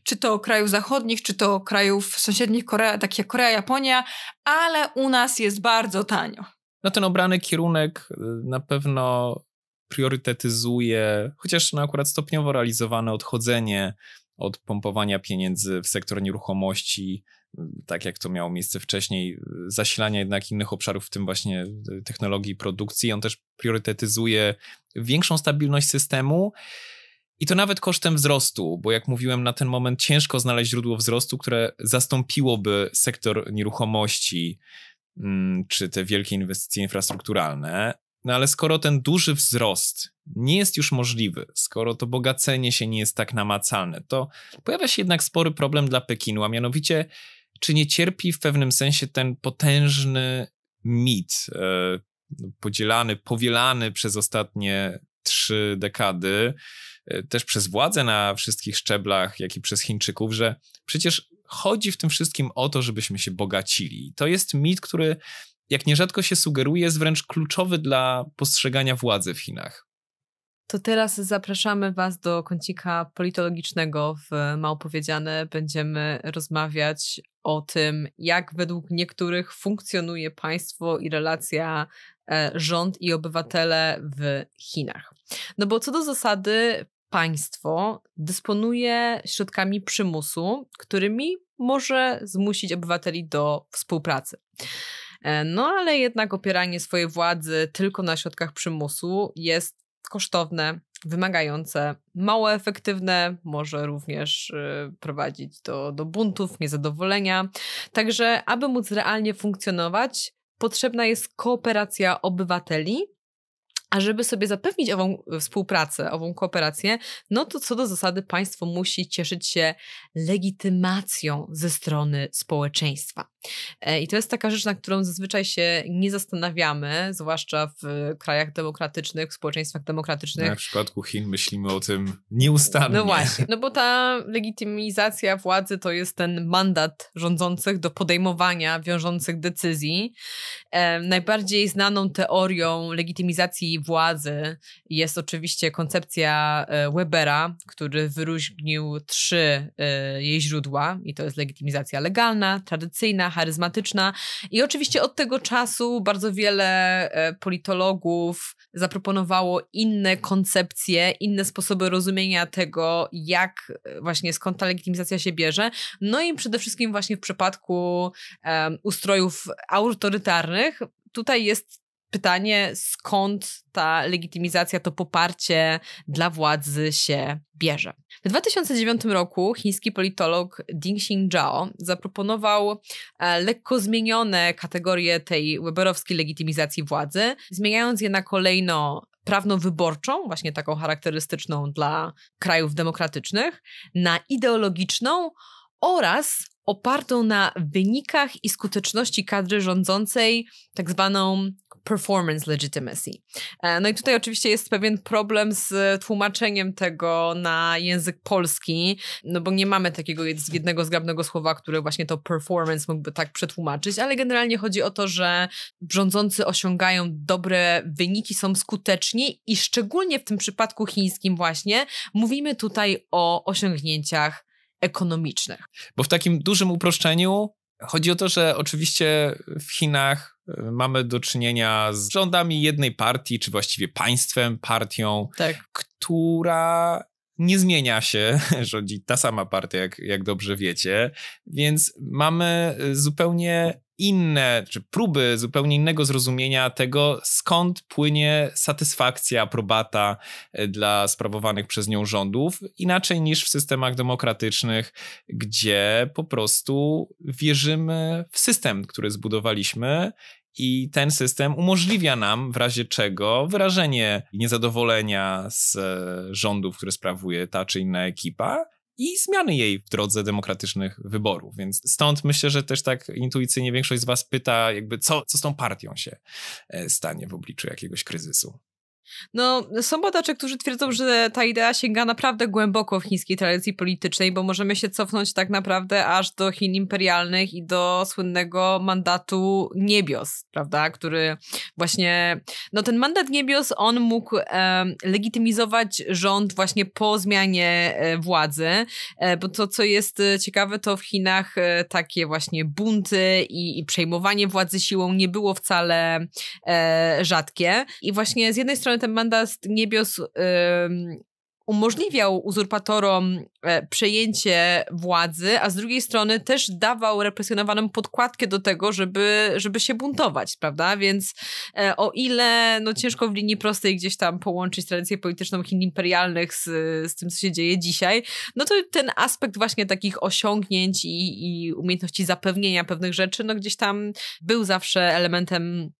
czy to krajów zachodnich, czy to krajów sąsiednich, Korea, tak jak Korea, Japonia, ale u nas jest bardzo tanio. No ten obrany kierunek y, na pewno priorytetyzuje, chociaż no akurat stopniowo realizowane odchodzenie od pompowania pieniędzy w sektor nieruchomości, tak jak to miało miejsce wcześniej, zasilania jednak innych obszarów, w tym właśnie e, technologii produkcji. On też priorytetyzuje większą stabilność systemu. I to nawet kosztem wzrostu, bo jak mówiłem, na ten moment ciężko znaleźć źródło wzrostu, które zastąpiłoby sektor nieruchomości mm, czy te wielkie inwestycje infrastrukturalne. No ale skoro ten duży wzrost nie jest już możliwy, skoro to bogacenie się nie jest tak namacalne, to pojawia się jednak spory problem dla Pekinu, a mianowicie czy nie cierpi w pewnym sensie ten potężny mit e, podzielany, powielany przez ostatnie trzy dekady, e, też przez władze na wszystkich szczeblach, jak i przez Chińczyków, że przecież chodzi w tym wszystkim o to, żebyśmy się bogacili. To jest mit, który jak nierzadko się sugeruje, jest wręcz kluczowy dla postrzegania władzy w Chinach. To teraz zapraszamy Was do kącika politologicznego w Małpowiedziane. Będziemy rozmawiać o tym, jak według niektórych funkcjonuje państwo i relacja e, rząd i obywatele w Chinach. No bo co do zasady, państwo dysponuje środkami przymusu, którymi może zmusić obywateli do współpracy. E, no ale jednak opieranie swojej władzy tylko na środkach przymusu jest kosztowne, wymagające, mało efektywne, może również y, prowadzić do, do buntów, niezadowolenia. Także, aby móc realnie funkcjonować, potrzebna jest kooperacja obywateli a żeby sobie zapewnić ową e, współpracę, ową kooperację, no to co do zasady państwo musi cieszyć się legitymacją ze strony społeczeństwa. E, I to jest taka rzecz, na którą zazwyczaj się nie zastanawiamy, zwłaszcza w e, krajach demokratycznych, w społeczeństwach demokratycznych. Na przypadku Chin myślimy o tym nieustannie. No właśnie, no bo ta legitymizacja władzy to jest ten mandat rządzących do podejmowania wiążących decyzji. Najbardziej znaną teorią legitymizacji władzy jest oczywiście koncepcja e, Webera, który wyróżnił trzy e, jej źródła i to jest legitymizacja legalna, tradycyjna, charyzmatyczna i oczywiście od tego czasu bardzo wiele e, politologów zaproponowało inne koncepcje, inne sposoby rozumienia tego, jak właśnie skąd ta legitymizacja się bierze. No i przede wszystkim właśnie w przypadku um, ustrojów autorytarnych tutaj jest pytanie, skąd ta legitymizacja, to poparcie dla władzy się bierze. W 2009 roku chiński politolog Ding Xinjiao zaproponował e, lekko zmienione kategorie tej weberowskiej legitymizacji władzy, zmieniając je na kolejno prawno-wyborczą, właśnie taką charakterystyczną dla krajów demokratycznych, na ideologiczną oraz opartą na wynikach i skuteczności kadry rządzącej, tak zwaną performance legitimacy. E, no i tutaj oczywiście jest pewien problem z tłumaczeniem tego na język polski, no bo nie mamy takiego jednego zgrabnego słowa, które właśnie to performance mógłby tak przetłumaczyć, ale generalnie chodzi o to, że rządzący osiągają dobre wyniki, są skuteczni i szczególnie w tym przypadku chińskim właśnie mówimy tutaj o osiągnięciach ekonomicznych. Bo w takim dużym uproszczeniu Chodzi o to, że oczywiście w Chinach y, mamy do czynienia z rządami jednej partii, czy właściwie państwem, partią, tak. która nie zmienia się, rządzi ta sama partia, jak, jak dobrze wiecie, więc mamy y, zupełnie inne, czy próby zupełnie innego zrozumienia tego, skąd płynie satysfakcja, probata e, dla sprawowanych przez nią rządów, inaczej niż w systemach demokratycznych, gdzie po prostu wierzymy w system, który zbudowaliśmy i ten system umożliwia nam w razie czego wyrażenie niezadowolenia z e, rządów, które sprawuje ta czy inna ekipa, i zmiany jej w drodze demokratycznych wyborów. Więc stąd myślę, że też tak intuicyjnie większość z Was pyta, jakby co, co z tą partią się e, stanie w obliczu jakiegoś kryzysu. No, są badacze, którzy twierdzą, że ta idea sięga naprawdę głęboko w chińskiej tradycji politycznej, bo możemy się cofnąć tak naprawdę aż do Chin imperialnych i do słynnego mandatu niebios, prawda, który właśnie, no ten mandat niebios, on mógł e, legitymizować rząd właśnie po zmianie e, władzy, e, bo to, co jest e, ciekawe, to w Chinach e, takie właśnie bunty i, i, przejmowanie władzy siłą nie było wcale e, rzadkie i właśnie z jednej strony ten mandat niebios umożliwiał uzurpatorom e, przejęcie władzy, a z drugiej strony też dawał represjonowanym podkładkę do tego, żeby, żeby się buntować, prawda? Więc e, o ile no, ciężko w linii prostej gdzieś tam połączyć tradycję polityczną Chin imperialnych z, z tym, co się dzieje dzisiaj, no to ten aspekt właśnie takich osiągnięć i, i umiejętności zapewnienia pewnych rzeczy, no gdzieś tam był zawsze elementem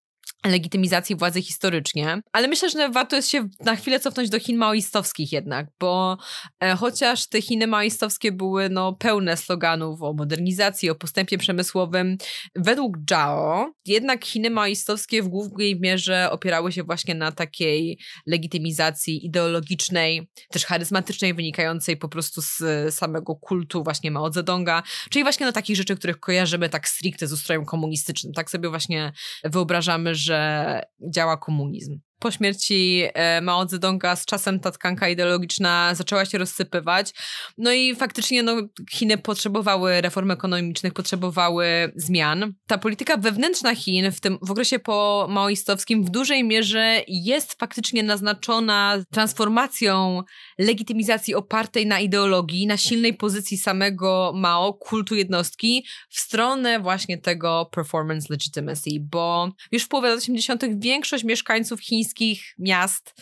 legitymizacji władzy historycznie. Ale myślę, że warto jest się na chwilę cofnąć do Chin maoistowskich jednak, bo e, chociaż te Chiny maoistowskie były no, pełne sloganów o modernizacji, o postępie przemysłowym, według Zhao jednak Chiny maoistowskie w głównej mierze opierały się właśnie na takiej legitymizacji ideologicznej, też charyzmatycznej, wynikającej po prostu z samego kultu właśnie Mao Zedonga, czyli właśnie na takich rzeczy, których kojarzymy tak stricte z ustrojem komunistycznym. Tak sobie właśnie wyobrażamy, że że działa komunizm. Po śmierci e, Mao Zedonga z czasem ta tkanka ideologiczna zaczęła się rozsypywać. No i faktycznie no, Chiny potrzebowały reform ekonomicznych, potrzebowały zmian. Ta polityka wewnętrzna Chin w tym w okresie po maoistowskim w dużej mierze jest faktycznie naznaczona transformacją legitymizacji opartej na ideologii, na silnej pozycji samego Mao, kultu jednostki, w stronę właśnie tego performance legitimacy, bo już w połowie lat 80. większość mieszkańców chińskich miast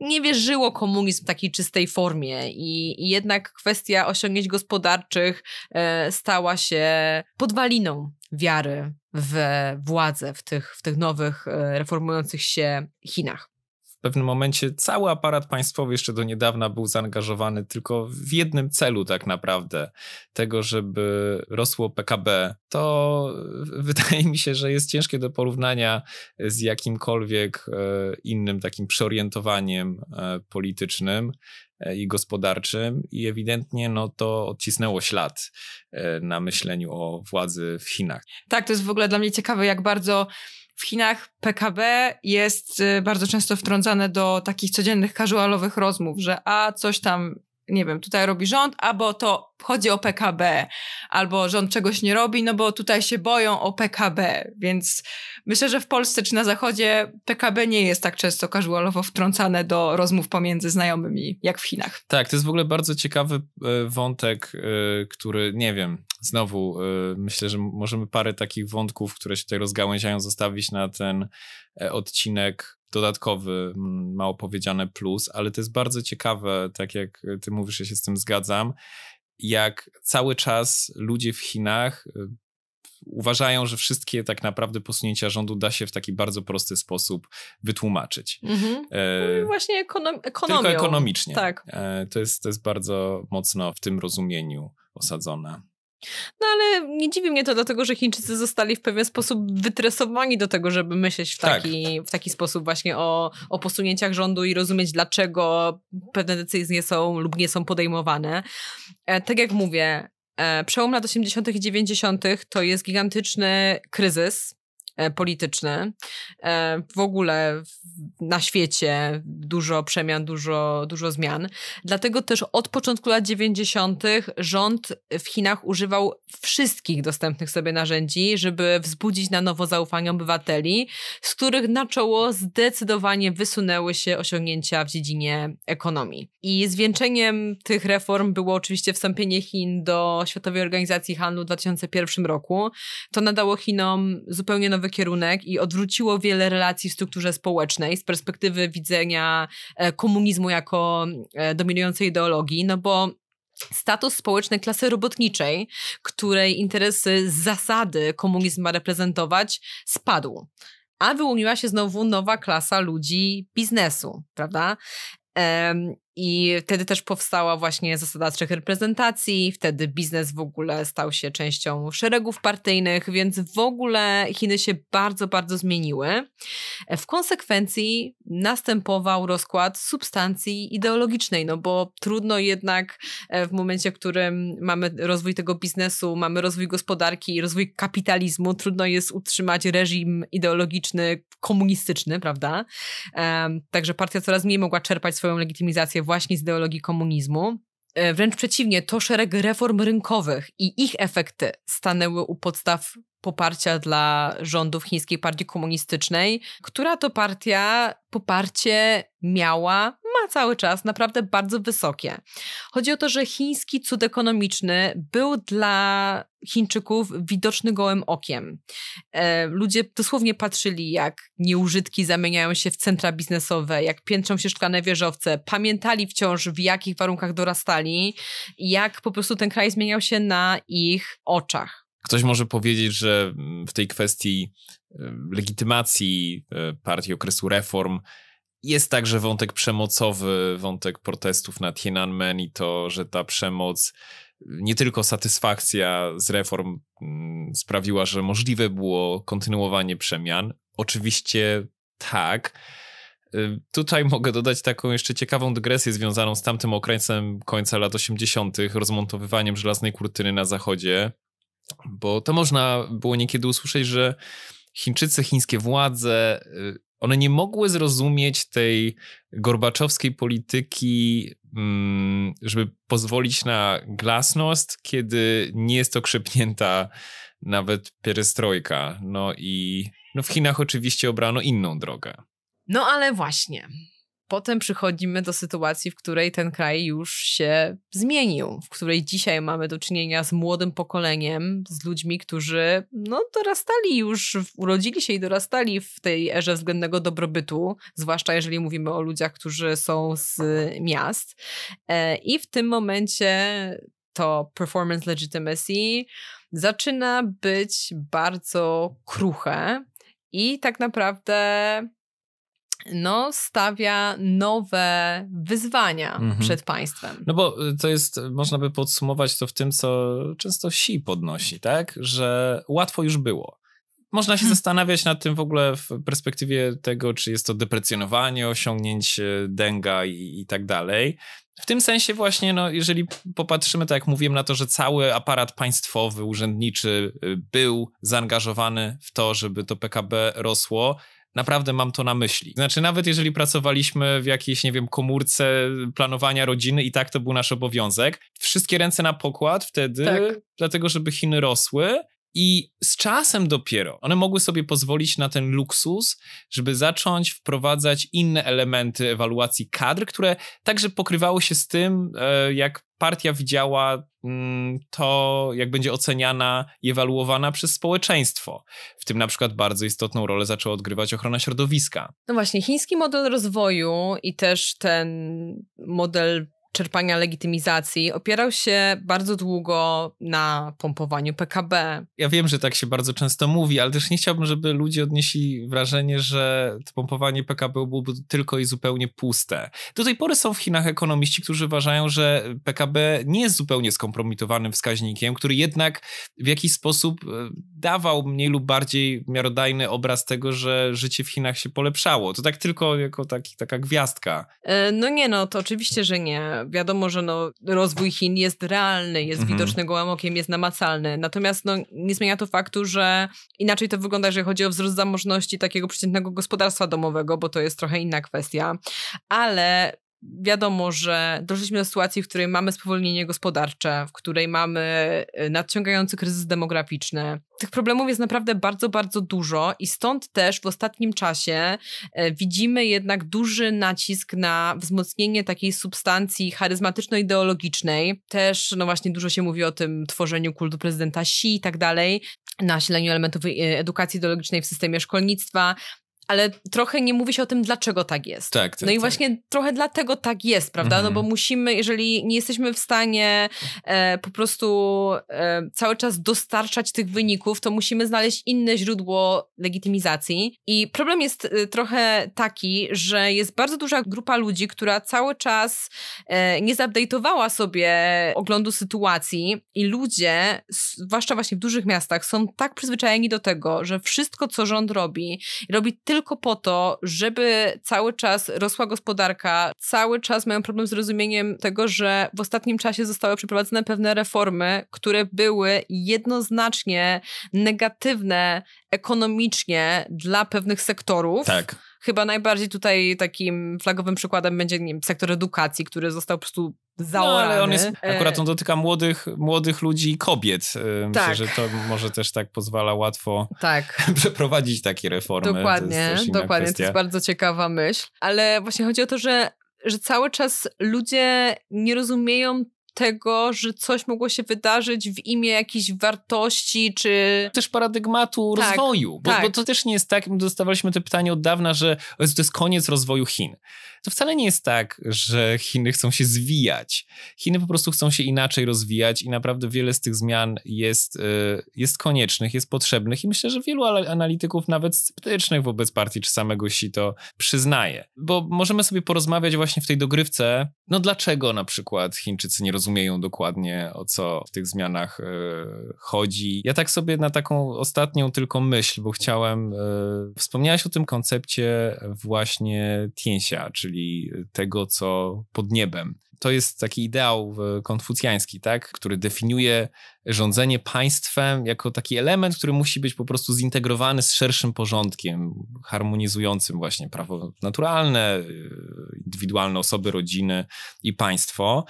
nie wierzyło komunizm w takiej czystej formie i, i jednak kwestia osiągnięć gospodarczych e, stała się podwaliną wiary w władzę w tych, w tych nowych, e, reformujących się Chinach w pewnym momencie cały aparat państwowy jeszcze do niedawna był zaangażowany tylko w jednym celu, tak naprawdę tego, żeby rosło PKB, to e, wydaje mi się, że jest ciężkie do porównania z jakimkolwiek e, innym takim przeorientowaniem e, politycznym i gospodarczym i ewidentnie no, to odcisnęło ślad na myśleniu o władzy w Chinach. Tak, to jest w ogóle dla mnie ciekawe, jak bardzo w Chinach PKB jest y, bardzo często wtrącane do takich codziennych, casualowych rozmów, że a coś tam nie wiem, tutaj robi rząd, albo to chodzi o PKB, albo rząd czegoś nie robi, no bo tutaj się boją o PKB, więc myślę, że w Polsce czy na Zachodzie PKB nie jest tak często casualowo wtrącane do rozmów pomiędzy znajomymi, jak w Chinach. Tak, to jest w ogóle bardzo ciekawy e, wątek, e, który, nie wiem, znowu e, myślę, że możemy parę takich wątków, które się tutaj rozgałęziają, zostawić na ten odcinek dodatkowy, mało powiedziane plus, ale to jest bardzo ciekawe, tak jak ty mówisz, ja się z tym zgadzam, jak cały czas ludzie w Chinach y, uważają, że wszystkie tak naprawdę posunięcia rządu da się w taki bardzo prosty sposób wytłumaczyć. Mhm. E, no Właśnie ekonom ekonomią. Tylko ekonomicznie. Tak. E, to, jest, to jest bardzo mocno w tym rozumieniu osadzone. No ale nie dziwi mnie to, dlatego że Chińczycy zostali w pewien sposób wytresowani do tego, żeby myśleć w tak. taki, tak. w taki sposób właśnie o, o posunięciach rządu i rozumieć, dlaczego pewne decyzje są lub nie są podejmowane. E, tak jak mówię, e, przełom lat 80. i 90. to jest gigantyczny kryzys, E, polityczny. E, w ogóle na świecie dużo przemian, dużo, dużo zmian. Dlatego też od początku lat 90. rząd w Chinach używał wszystkich dostępnych sobie narzędzi, żeby wzbudzić na nowo zaufanie obywateli, z których na czoło zdecydowanie wysunęły się osiągnięcia w dziedzinie ekonomii. I zwieńczeniem tych reform było oczywiście wstąpienie Chin do Światowej Organizacji Handlu w 2001 roku. To nadało Chinom zupełnie nowy nowy kierunek i odwróciło wiele relacji w strukturze społecznej z perspektywy widzenia e, komunizmu jako e, dominującej ideologii, no bo status społeczny klasy robotniczej, której interesy zasady komunizm ma reprezentować, spadł. A wyłoniła się znowu nowa klasa ludzi biznesu, prawda? I wtedy też powstała właśnie zasada trzech reprezentacji, wtedy biznes w ogóle stał się częścią szeregów partyjnych, więc w ogóle Chiny się bardzo, bardzo zmieniły. W konsekwencji następował rozkład substancji ideologicznej, no bo trudno jednak e, w momencie, w którym mamy rozwój tego biznesu, mamy rozwój gospodarki i rozwój kapitalizmu, trudno jest utrzymać reżim ideologiczny komunistyczny, prawda? także partia coraz mniej mogła czerpać swoją legitymizację właśnie z ideologii komunizmu. E, wręcz przeciwnie, to szereg reform rynkowych i ich efekty stanęły u podstaw poparcia dla rządów Chińskiej Partii Komunistycznej, która to partia poparcie miała, ma cały czas naprawdę bardzo wysokie. Chodzi o to, że chiński cud ekonomiczny był dla Chińczyków widoczny gołym okiem. E, ludzie dosłownie patrzyli, jak nieużytki zamieniają się w centra biznesowe, jak piętrzą się szklane wieżowce, pamiętali wciąż, w jakich warunkach dorastali, jak po prostu ten kraj zmieniał się na ich oczach. Ktoś może powiedzieć, że mm, w tej kwestii y, legitymacji y, partii okresu reform jest także wątek przemocowy, wątek protestów na Tiananmen i to, że ta przemoc, nie tylko satysfakcja z reform mm, sprawiła, że możliwe było kontynuowanie przemian. Oczywiście tak. Y, tutaj mogę dodać taką jeszcze ciekawą dygresję związaną z tamtym okresem końca lat 80., rozmontowywaniem żelaznej kurtyny na zachodzie, bo to można było niekiedy usłyszeć, że Chińczycy, chińskie władze, y, one nie mogły zrozumieć tej gorbaczowskiej polityki, mm, żeby pozwolić na glasnost, kiedy nie jest okrzepnięta nawet pierestrojka. No i no w Chinach oczywiście obrano inną drogę. No ale właśnie, potem przychodzimy do sytuacji, w której ten kraj już się zmienił, w której dzisiaj mamy do czynienia z młodym pokoleniem, z ludźmi, którzy no, dorastali już, urodzili się i dorastali w tej erze względnego dobrobytu, zwłaszcza jeżeli mówimy o ludziach, którzy są z miast. E, I w tym momencie to performance legitimacy zaczyna być bardzo kruche i tak naprawdę no, stawia nowe wyzwania mhm. przed państwem. No bo y, to jest, y, można by podsumować to w tym, co często si podnosi, tak? Że łatwo już było. Można się mhm. zastanawiać nad tym w ogóle w perspektywie tego, czy jest to deprecjonowanie osiągnięć Denga i, i tak dalej. W tym sensie właśnie, no, jeżeli popatrzymy, tak jak mówiłem, na to, że cały aparat państwowy, urzędniczy y, był zaangażowany w to, żeby to PKB rosło, Naprawdę mam to na myśli. Znaczy, nawet jeżeli pracowaliśmy w jakiejś, nie wiem, komórce planowania rodziny i tak to był nasz obowiązek, wszystkie ręce na pokład wtedy, tak. dlatego żeby Chiny rosły i z czasem dopiero one mogły sobie pozwolić na ten luksus, żeby zacząć wprowadzać inne elementy ewaluacji kadr, które także pokrywały się z tym, e, jak partia widziała mm, to, jak będzie oceniana i ewaluowana przez społeczeństwo. W tym na przykład bardzo istotną rolę zaczęła odgrywać ochrona środowiska. No właśnie, chiński model rozwoju i też ten model czerpania legitymizacji opierał się bardzo długo na pompowaniu PKB. Ja wiem, że tak się bardzo często mówi, ale też nie chciałbym, żeby ludzie odnieśli wrażenie, że to pompowanie PKB byłoby tylko i zupełnie puste. Do tej pory są w Chinach ekonomiści, którzy uważają, że PKB nie jest zupełnie skompromitowanym wskaźnikiem, który jednak w jakiś sposób e, dawał mniej lub bardziej miarodajny obraz tego, że życie w Chinach się polepszało. To tak tylko jako taki, taka gwiazdka. E, no nie, no to oczywiście, że nie Wiadomo, że no, rozwój Chin jest realny, jest mhm. widoczny gołym okiem, jest namacalny. Natomiast no, nie zmienia to faktu, że inaczej to wygląda, jeżeli chodzi o wzrost zamożności takiego przeciętnego gospodarstwa domowego, bo to jest trochę inna kwestia. Ale wiadomo, że doszliśmy do sytuacji, w której mamy spowolnienie gospodarcze, w której mamy y, nadciągający kryzys demograficzny. Tych problemów jest naprawdę bardzo, bardzo dużo i stąd też w ostatnim czasie y, widzimy jednak duży nacisk na wzmocnienie takiej substancji charyzmatyczno-ideologicznej. Też, no właśnie, dużo się mówi o tym tworzeniu kultu prezydenta Si i tak dalej nasileniu elementów y, edukacji ideologicznej w systemie szkolnictwa ale trochę nie mówi się o tym, dlaczego tak jest. Tak, tak, no i tak. właśnie trochę dlatego tak jest, prawda? Mhm. No bo mhm. musimy, jeżeli nie jesteśmy w stanie e, po prostu e, cały czas dostarczać tych wyników, to musimy znaleźć inne źródło legitymizacji. I problem jest e, trochę taki, że jest bardzo duża grupa ludzi, która cały czas e, nie zupdate'owała sobie oglądu sytuacji i ludzie, zwłaszcza właśnie w dużych miastach, są tak przyzwyczajeni do tego, że wszystko, co rząd robi, robi tylko tylko po to, żeby cały czas rosła gospodarka, cały czas mają problem z rozumieniem tego, że w ostatnim czasie zostały przeprowadzone pewne reformy, które były jednoznacznie negatywne ekonomicznie dla pewnych sektorów. Tak. Chyba najbardziej tutaj takim flagowym przykładem będzie nie wiem, sektor edukacji, który został po prostu zaorany. No, ale on jest, e, akurat on dotyka młodych, młodych ludzi i kobiet. E, tak. Myślę, że to może też tak pozwala łatwo tak. przeprowadzić takie reformy. Dokładnie, to dokładnie. To jest bardzo ciekawa myśl. Ale właśnie chodzi o to, że, że cały czas ludzie nie rozumieją tego, że coś mogło się wydarzyć w imię jakichś wartości, czy... Też paradygmatu tak, rozwoju, bo, tak. bo, to też nie jest tak, my dostawaliśmy te pytanie od dawna, że to jest koniec rozwoju Chin to wcale nie jest tak, że Chiny chcą się zwijać. Chiny po prostu chcą się inaczej rozwijać i naprawdę wiele z tych zmian jest, e, jest koniecznych, jest potrzebnych i myślę, że wielu analityków, nawet sceptycznych wobec partii czy samego Xi to przyznaje. Bo możemy sobie porozmawiać właśnie w tej dogrywce, no dlaczego na przykład Chińczycy nie rozumieją dokładnie o co w tych zmianach e, chodzi. Ja tak sobie na taką ostatnią tylko myśl, bo chciałem, e, wspomniałaś o tym koncepcie właśnie Tianxia, czy czyli tego, co pod niebem. To jest taki ideał e, konfucjański, tak? który definiuje rządzenie państwem jako taki element, który musi być po prostu zintegrowany z szerszym porządkiem, harmonizującym właśnie prawo naturalne, e, indywidualne osoby, rodziny i państwo.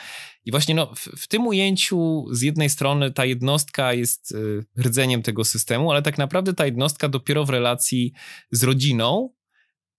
I właśnie no, w, w tym ujęciu z jednej strony ta jednostka jest e, rdzeniem tego systemu, ale tak naprawdę ta jednostka dopiero w relacji z rodziną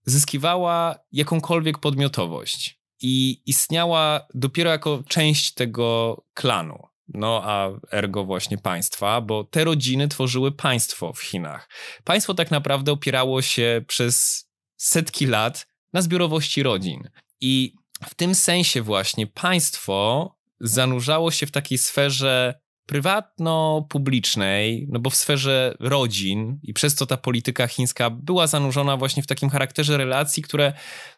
zyskiwała jakąkolwiek podmiotowość i istniała dopiero jako część tego klanu. No a ergo właśnie państwa, bo te rodziny tworzyły państwo w Chinach. Państwo tak naprawdę opierało się przez setki lat na zbiorowości rodzin. I w tym sensie właśnie państwo zanurzało się w takiej sferze prywatno-publicznej, no bo w sferze rodzin i przez to ta polityka chińska była zanurzona właśnie w takim charakterze relacji, które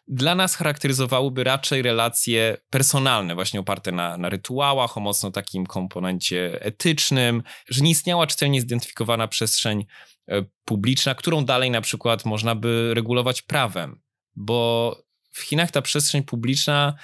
dla nas charakteryzowałyby raczej relacje personalne, właśnie oparte na, na rytuałach, o mocno takim komponencie etycznym, że nie istniała czytelnie zidentyfikowana przestrzeń e, publiczna, którą dalej na przykład można by regulować prawem, bo w Chinach ta przestrzeń publiczna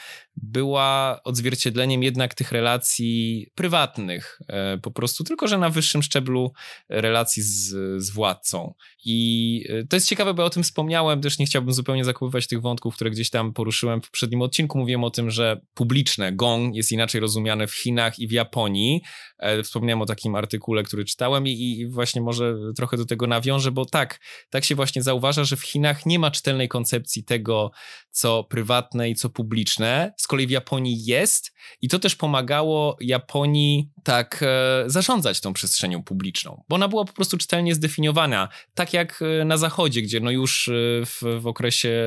była odzwierciedleniem jednak tych relacji prywatnych, e, po prostu, tylko że na wyższym szczeblu relacji z, z władcą. I e, to jest ciekawe, bo ja o tym wspomniałem, też nie chciałbym zupełnie zakupywać tych wątków, które gdzieś tam poruszyłem w poprzednim odcinku. Mówiłem o tym, że publiczne gong jest inaczej rozumiane w Chinach i w Japonii. E, wspomniałem o takim artykule, który czytałem i, i właśnie może trochę do tego nawiążę, bo tak, tak się właśnie zauważa, że w Chinach nie ma czytelnej koncepcji tego, co prywatne i co publiczne, z kolei w Japonii jest i to też pomagało Japonii tak e, zarządzać tą przestrzenią publiczną, bo ona była po prostu czytelnie zdefiniowana, tak jak e, na Zachodzie, gdzie no już e, w, w okresie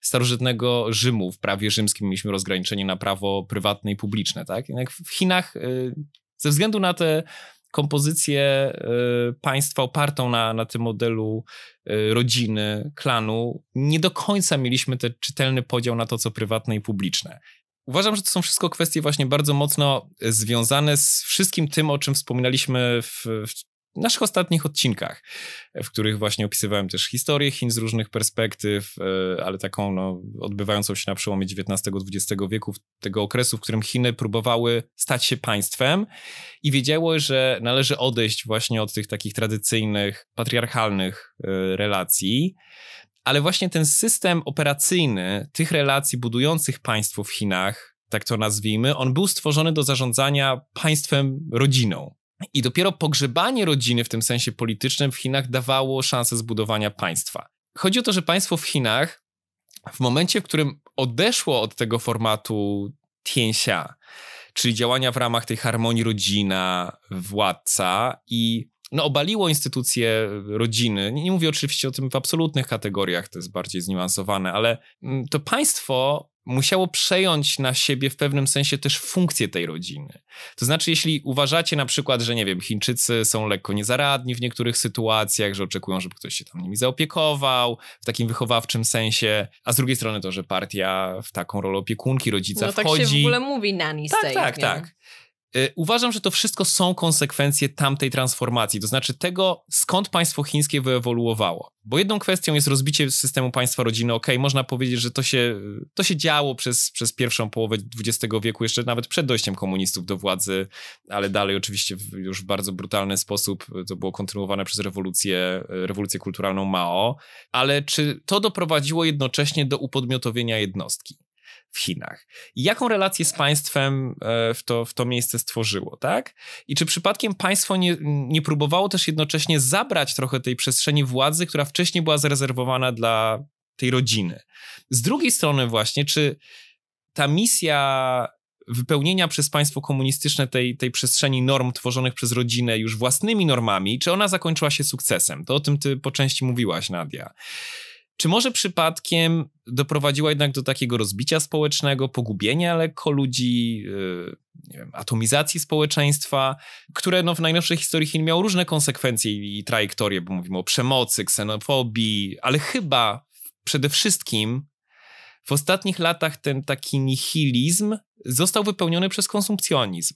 starożytnego Rzymu, w prawie rzymskim mieliśmy rozgraniczenie na prawo prywatne i publiczne, tak? Jednak w Chinach e, ze względu na te kompozycję y, e, państwa opartą na, na tym modelu y, rodziny, klanu, nie do końca mieliśmy ten czytelny podział na to, co prywatne i publiczne. Uważam, że to są wszystko kwestie właśnie bardzo mocno e, związane z wszystkim tym, o czym wspominaliśmy w, w naszych ostatnich odcinkach, e, w których właśnie opisywałem też historię Chin z różnych perspektyw, e, ale taką no, odbywającą się na przełomie XIX-XX wieku, tego okresu, w którym Chiny próbowały stać się państwem i wiedziały, że należy odejść właśnie od tych takich tradycyjnych, patriarchalnych relacji. Ale właśnie ten system operacyjny tych relacji budujących państwo w Chinach, tak to nazwijmy, on był stworzony do zarządzania państwem rodziną. I dopiero pogrzebanie rodziny w tym sensie politycznym w Chinach dawało szansę zbudowania państwa. Chodzi o to, że państwo w Chinach w momencie, w którym odeszło od tego formatu tięsia, czyli działania w ramach tej harmonii rodzina, władca i no, obaliło instytucje rodziny. Nie, nie mówię oczywiście o tym w absolutnych kategoriach, to jest bardziej zniuansowane, ale mm, to państwo musiało przejąć na siebie w pewnym sensie też funkcję tej rodziny. To znaczy, jeśli uważacie na przykład, że nie wiem, Chińczycy są lekko niezaradni w niektórych sytuacjach, że oczekują, żeby ktoś się tam nimi zaopiekował, w takim wychowawczym sensie, a z drugiej strony to, że partia w taką rolę opiekunki rodzica no, tak tak się w ogóle mówi nanny tak, state. Tak, nie? tak. Y, uważam, że to wszystko są konsekwencje tamtej transformacji, to znaczy tego, skąd państwo chińskie wyewoluowało. Bo jedną kwestią jest rozbicie systemu państwa rodziny. Okej, okay, można powiedzieć, że to się, to się działo przez, przez pierwszą połowę XX wieku, jeszcze nawet przed dojściem komunistów do władzy, ale dalej oczywiście w, już w bardzo brutalny sposób to było kontynuowane przez rewolucję, rewolucję kulturalną Mao. Ale czy to doprowadziło jednocześnie do upodmiotowienia jednostki? w Chinach. I jaką relację z państwem e, w to, w to miejsce stworzyło, tak? I czy przypadkiem państwo nie, nie próbowało też jednocześnie zabrać trochę tej przestrzeni władzy, która wcześniej była zarezerwowana dla tej rodziny? Z drugiej strony właśnie, czy ta misja wypełnienia przez państwo komunistyczne tej, tej przestrzeni norm tworzonych przez rodzinę już własnymi normami, czy ona zakończyła się sukcesem? To o tym ty po części mówiłaś, Nadia. Czy może przypadkiem doprowadziła jednak do takiego rozbicia społecznego, pogubienia lekko ludzi, y, wiem, atomizacji społeczeństwa, które no, w najnowszej historii Chin miało różne konsekwencje i trajektorie, bo mówimy o przemocy, ksenofobii, ale chyba przede wszystkim w ostatnich latach ten taki nihilizm został wypełniony przez konsumpcjonizm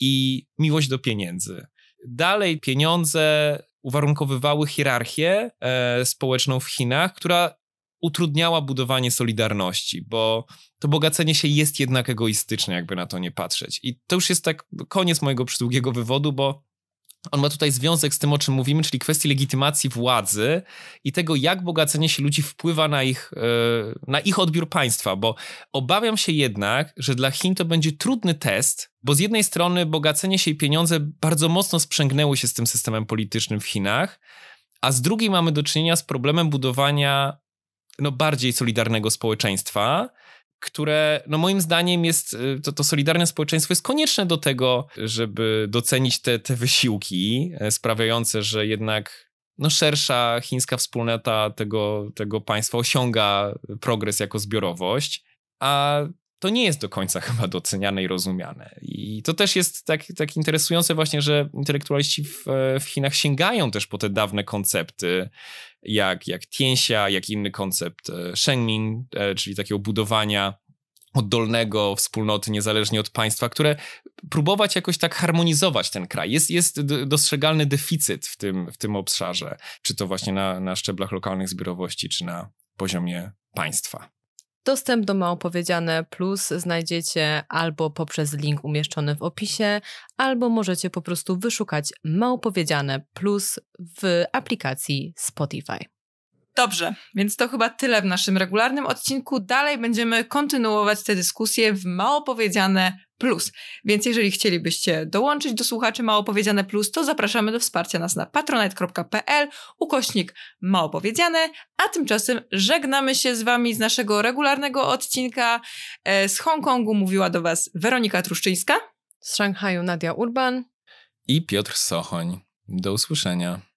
i miłość do pieniędzy. Dalej pieniądze uwarunkowywały hierarchię e, społeczną w Chinach, która utrudniała budowanie solidarności, bo to bogacenie się jest jednak egoistyczne, jakby na to nie patrzeć. I to już jest tak koniec mojego przydługiego wywodu, bo on ma tutaj związek z tym, o czym mówimy, czyli kwestii legitymacji władzy i tego, jak bogacenie się ludzi wpływa na ich, e, na ich odbiór państwa, bo obawiam się jednak, że dla Chin to będzie trudny test, bo z jednej strony bogacenie się i pieniądze bardzo mocno sprzęgnęły się z tym systemem politycznym w Chinach, a z drugiej mamy do czynienia z problemem budowania no, bardziej solidarnego społeczeństwa, które no moim zdaniem jest, y, to, to solidarne społeczeństwo jest konieczne do tego, żeby docenić te, te wysiłki e, sprawiające, że jednak no, szersza chińska wspólnota tego, tego państwa osiąga progres jako zbiorowość, a to nie jest do końca chyba doceniane i rozumiane. I to też jest tak, tak interesujące właśnie, że intelektualiści w, e, w Chinach sięgają też po te dawne koncepty jak, jak Tiensia, jak inny koncept e, Shengmin, e, czyli takiego budowania oddolnego wspólnoty, niezależnie od państwa, które próbować jakoś tak harmonizować ten kraj. Jest, jest dostrzegalny deficyt w tym, w tym obszarze, czy to właśnie na, na szczeblach lokalnych zbiorowości, czy na poziomie państwa. Dostęp do Małopowiedziane Plus znajdziecie albo poprzez link umieszczony w opisie, albo możecie po prostu wyszukać Małopowiedziane Plus w aplikacji Spotify. Dobrze, więc to chyba tyle w naszym regularnym odcinku. Dalej będziemy kontynuować te dyskusje w mało powiedziane plus. Więc jeżeli chcielibyście dołączyć do słuchaczy mało powiedziane plus, to zapraszamy do wsparcia nas na patronite.pl ukośnik mało powiedziane, a tymczasem żegnamy się z wami z naszego regularnego odcinka. E, z Hongkongu mówiła do was Weronika Truszczyńska, z Szanghaju Nadia Urban i Piotr Sochoń. Do usłyszenia.